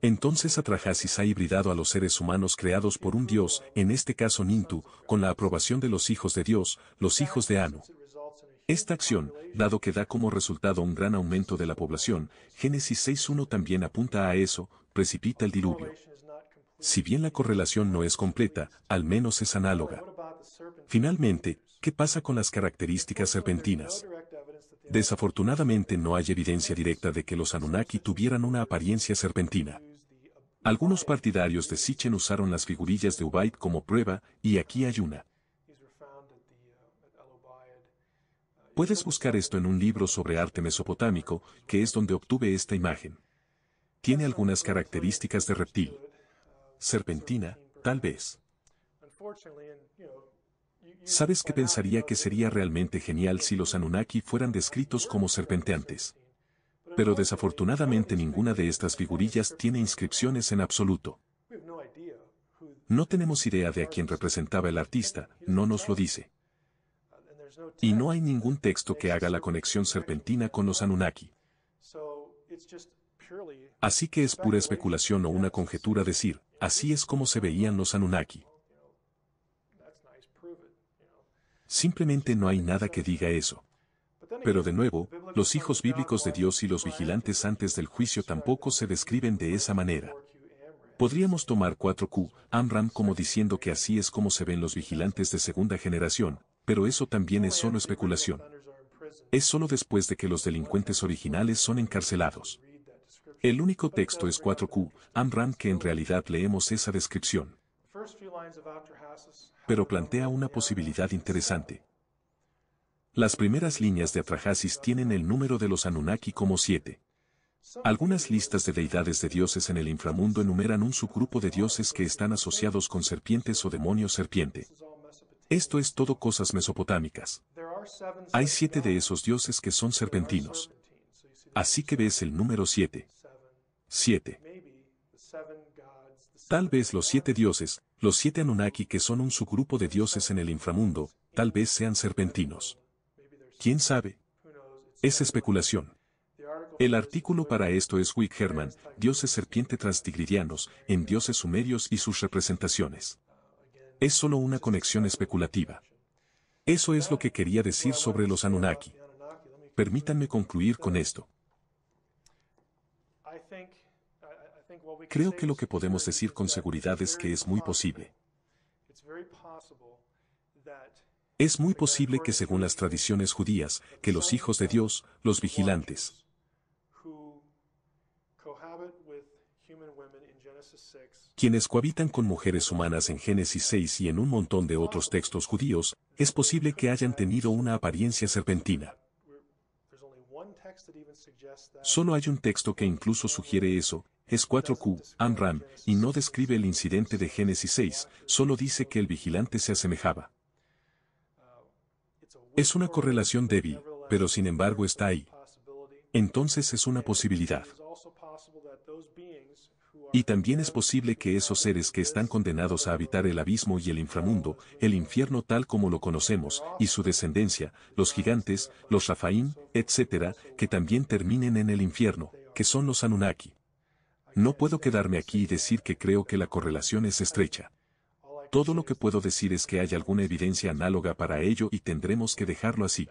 Entonces Atrahasis ha hibridado a los seres humanos creados por un dios, en este caso Nintu, con la aprobación de los hijos de Dios, los hijos de Anu. Esta acción, dado que da como resultado un gran aumento de la población, Génesis 6.1 también apunta a eso, precipita el diluvio. Si bien la correlación no es completa, al menos es análoga. Finalmente, ¿qué pasa con las características serpentinas? Desafortunadamente no hay evidencia directa de que los Anunnaki tuvieran una apariencia serpentina. Algunos partidarios de Sichen usaron las figurillas de Ubaid como prueba, y aquí hay una. Puedes buscar esto en un libro sobre arte mesopotámico, que es donde obtuve esta imagen. Tiene algunas características de reptil serpentina, tal vez. ¿Sabes que pensaría que sería realmente genial si los Anunnaki fueran descritos como serpenteantes? Pero desafortunadamente ninguna de estas figurillas tiene inscripciones en absoluto. No tenemos idea de a quién representaba el artista, no nos lo dice. Y no hay ningún texto que haga la conexión serpentina con los Anunnaki. Así que es pura especulación o una conjetura decir, Así es como se veían los Anunnaki. Simplemente no hay nada que diga eso. Pero de nuevo, los hijos bíblicos de Dios y los vigilantes antes del juicio tampoco se describen de esa manera. Podríamos tomar 4Q, Amram como diciendo que así es como se ven los vigilantes de segunda generación, pero eso también es solo especulación. Es solo después de que los delincuentes originales son encarcelados. El único texto es 4Q, Amram que en realidad leemos esa descripción. Pero plantea una posibilidad interesante. Las primeras líneas de Atrahasis tienen el número de los Anunnaki como siete. Algunas listas de deidades de dioses en el inframundo enumeran un subgrupo de dioses que están asociados con serpientes o demonios serpiente. Esto es todo cosas mesopotámicas. Hay siete de esos dioses que son serpentinos. Así que ves el número siete. 7. Tal vez los siete dioses, los siete Anunnaki que son un subgrupo de dioses en el inframundo, tal vez sean serpentinos. ¿Quién sabe? Es especulación. El artículo para esto es Wick Herman, Dioses serpiente transtigridianos, en dioses sumerios y sus representaciones. Es solo una conexión especulativa. Eso es lo que quería decir sobre los Anunnaki. Permítanme concluir con esto. Creo que lo que podemos decir con seguridad es que es muy posible. Es muy posible que según las tradiciones judías, que los hijos de Dios, los vigilantes, quienes cohabitan con mujeres humanas en Génesis 6 y en un montón de otros textos judíos, es posible que hayan tenido una apariencia serpentina. Solo hay un texto que incluso sugiere eso, es 4Q, Amram, y no describe el incidente de Génesis 6, solo dice que el vigilante se asemejaba. Es una correlación débil, pero sin embargo está ahí. Entonces es una posibilidad. Y también es posible que esos seres que están condenados a habitar el abismo y el inframundo, el infierno tal como lo conocemos, y su descendencia, los gigantes, los Rafaín, etc., que también terminen en el infierno, que son los Anunnaki. No puedo quedarme aquí y decir que creo que la correlación es estrecha. Todo lo que puedo decir es que hay alguna evidencia análoga para ello y tendremos que dejarlo así.